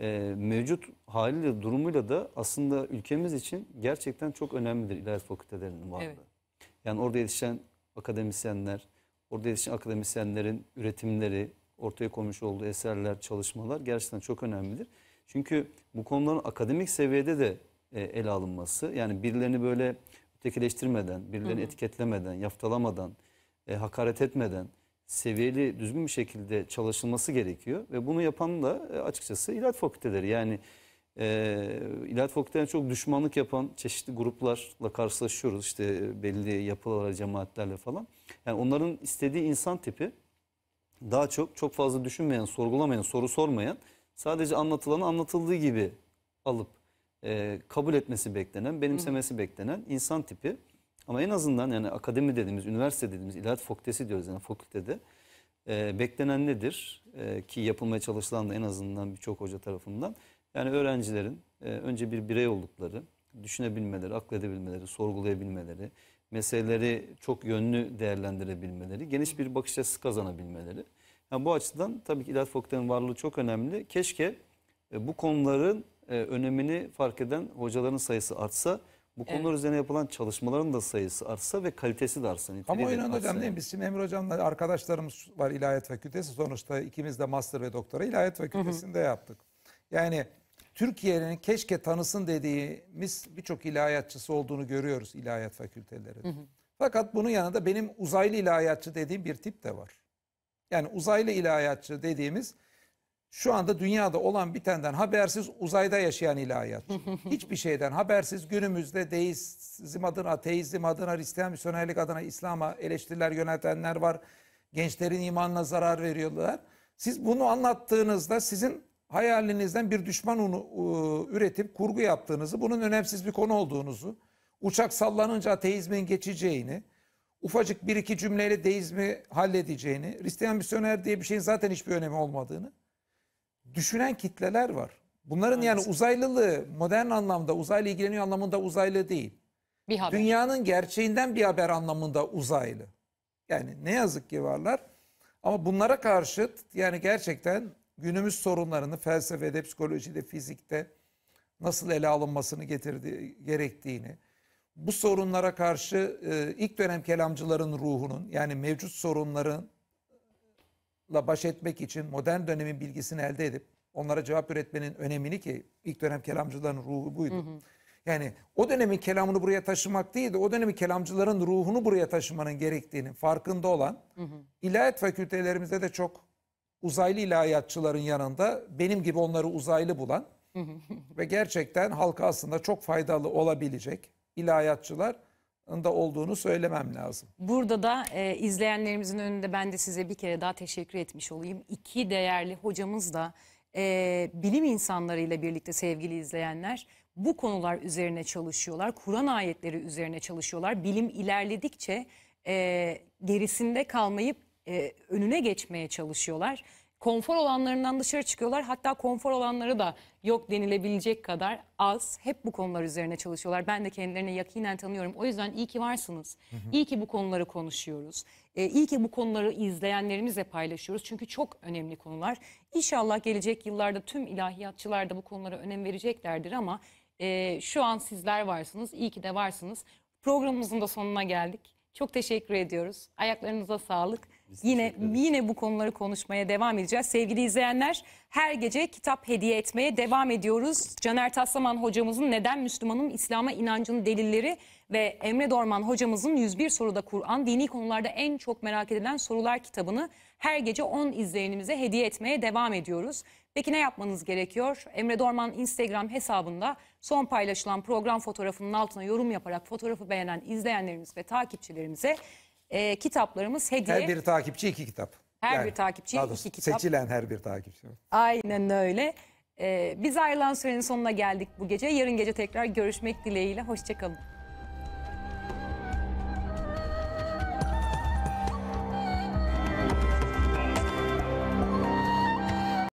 e, mevcut haliyle durumuyla da aslında ülkemiz için gerçekten çok önemlidir ilahiyat fakültelerinin varlığı. Evet. Yani orada yetişen akademisyenler, orada yetişen akademisyenlerin üretimleri, ortaya koymuş olduğu eserler, çalışmalar gerçekten çok önemlidir. Çünkü bu konuların akademik seviyede de e, ele alınması. Yani birilerini böyle ötekileştirmeden, birilerini Hı-hı. etiketlemeden, yaftalamadan, e, hakaret etmeden seviyeli, düzgün bir şekilde çalışılması gerekiyor. Ve bunu yapan da e, açıkçası ilahiyat fakülteleri. Yani e, ilahiyat fakültelerine çok düşmanlık yapan çeşitli gruplarla karşılaşıyoruz. İşte e, belli yapılara, cemaatlerle falan. Yani onların istediği insan tipi daha çok çok fazla düşünmeyen, sorgulamayan, soru sormayan sadece anlatılanı anlatıldığı gibi alıp e, kabul etmesi beklenen, benimsemesi beklenen insan tipi. Ama en azından yani akademi dediğimiz, üniversite dediğimiz, ilahiyat fakültesi diyoruz yani fakültede e, beklenen nedir? E, ki yapılmaya çalışılan da en azından birçok hoca tarafından. Yani öğrencilerin e, önce bir birey oldukları, düşünebilmeleri, akledebilmeleri, sorgulayabilmeleri, meseleleri çok yönlü değerlendirebilmeleri, geniş bir bakış açısı kazanabilmeleri. Yani bu açıdan tabii ki ilahiyat fakültenin varlığı çok önemli. Keşke e, bu konuların e, önemini fark eden hocaların sayısı artsa bu konular evet. üzerine yapılan çalışmaların da sayısı artsa ve kalitesi de artsa. Ama o hocam değil mi? Biz şimdi Hocam'la arkadaşlarımız var İlahiyat Fakültesi. Sonuçta ikimiz de master ve doktora İlahiyat Fakültesi'nde yaptık. Yani Türkiye'nin keşke tanısın dediğimiz birçok ilahiyatçısı olduğunu görüyoruz ilahiyat Fakülteleri. Hı hı. Fakat bunun yanında benim uzaylı ilahiyatçı dediğim bir tip de var. Yani uzaylı ilahiyatçı dediğimiz şu anda dünyada olan bitenden habersiz uzayda yaşayan ilahiyat. Hiçbir şeyden habersiz günümüzde deizm adına, teizm adına, Hristiyan misyonerlik adına İslam'a eleştiriler yöneltenler var. Gençlerin imanına zarar veriyorlar. Siz bunu anlattığınızda sizin hayalinizden bir düşman unu, e, üretip kurgu yaptığınızı, bunun önemsiz bir konu olduğunuzu, uçak sallanınca ateizmin geçeceğini, ufacık bir iki cümleyle deizmi halledeceğini, Hristiyan misyoner diye bir şeyin zaten hiçbir önemi olmadığını düşünen kitleler var. Bunların Anladım. yani uzaylılığı modern anlamda uzayla ilgileniyor anlamında uzaylı değil. Bir haber. Dünyanın gerçeğinden bir haber anlamında uzaylı. Yani ne yazık ki varlar. Ama bunlara karşıt yani gerçekten günümüz sorunlarını felsefede, psikolojide, fizikte nasıl ele alınmasını getirdi, gerektiğini, bu sorunlara karşı e, ilk dönem kelamcıların ruhunun yani mevcut sorunların baş etmek için modern dönemin bilgisini elde edip onlara cevap üretmenin önemini ki ilk dönem kelamcıların ruhu buydu. Hı hı. Yani o dönemin kelamını buraya taşımak değil de o dönemin kelamcıların ruhunu buraya taşımanın gerektiğinin farkında olan hı hı. ilahiyat fakültelerimizde de çok uzaylı ilahiyatçıların yanında benim gibi onları uzaylı bulan ve gerçekten halka aslında çok faydalı olabilecek ilahiyatçılar da olduğunu söylemem lazım. Burada da e, izleyenlerimizin önünde ben de size bir kere daha teşekkür etmiş olayım. İki değerli hocamız da e, bilim insanlarıyla birlikte sevgili izleyenler bu konular üzerine çalışıyorlar. Kur'an ayetleri üzerine çalışıyorlar. Bilim ilerledikçe e, gerisinde kalmayıp e, önüne geçmeye çalışıyorlar konfor olanlarından dışarı çıkıyorlar. Hatta konfor olanları da yok denilebilecek kadar az. Hep bu konular üzerine çalışıyorlar. Ben de kendilerini yakinen tanıyorum. O yüzden iyi ki varsınız. Hı İyi ki bu konuları konuşuyoruz. Ee, iyi ki bu konuları izleyenlerimizle paylaşıyoruz. Çünkü çok önemli konular. İnşallah gelecek yıllarda tüm ilahiyatçılar da bu konulara önem vereceklerdir ama e, şu an sizler varsınız. İyi ki de varsınız. Programımızın da sonuna geldik. Çok teşekkür ediyoruz. Ayaklarınıza sağlık. Biz yine yine bu konuları konuşmaya devam edeceğiz. Sevgili izleyenler her gece kitap hediye etmeye devam ediyoruz. Caner Taslaman hocamızın Neden Müslümanım İslam'a inancının delilleri ve Emre Dorman hocamızın 101 soruda Kur'an dini konularda en çok merak edilen sorular kitabını her gece 10 izleyenimize hediye etmeye devam ediyoruz. Peki ne yapmanız gerekiyor? Emre Dorman Instagram hesabında son paylaşılan program fotoğrafının altına yorum yaparak fotoğrafı beğenen izleyenlerimiz ve takipçilerimize e, kitaplarımız hediye. Her bir takipçi iki kitap. Her yani, bir takipçi iki kitap. Seçilen her bir takipçi. Aynen öyle. Ee, biz ayrılan sürenin sonuna geldik bu gece. Yarın gece tekrar görüşmek dileğiyle. Hoşçakalın.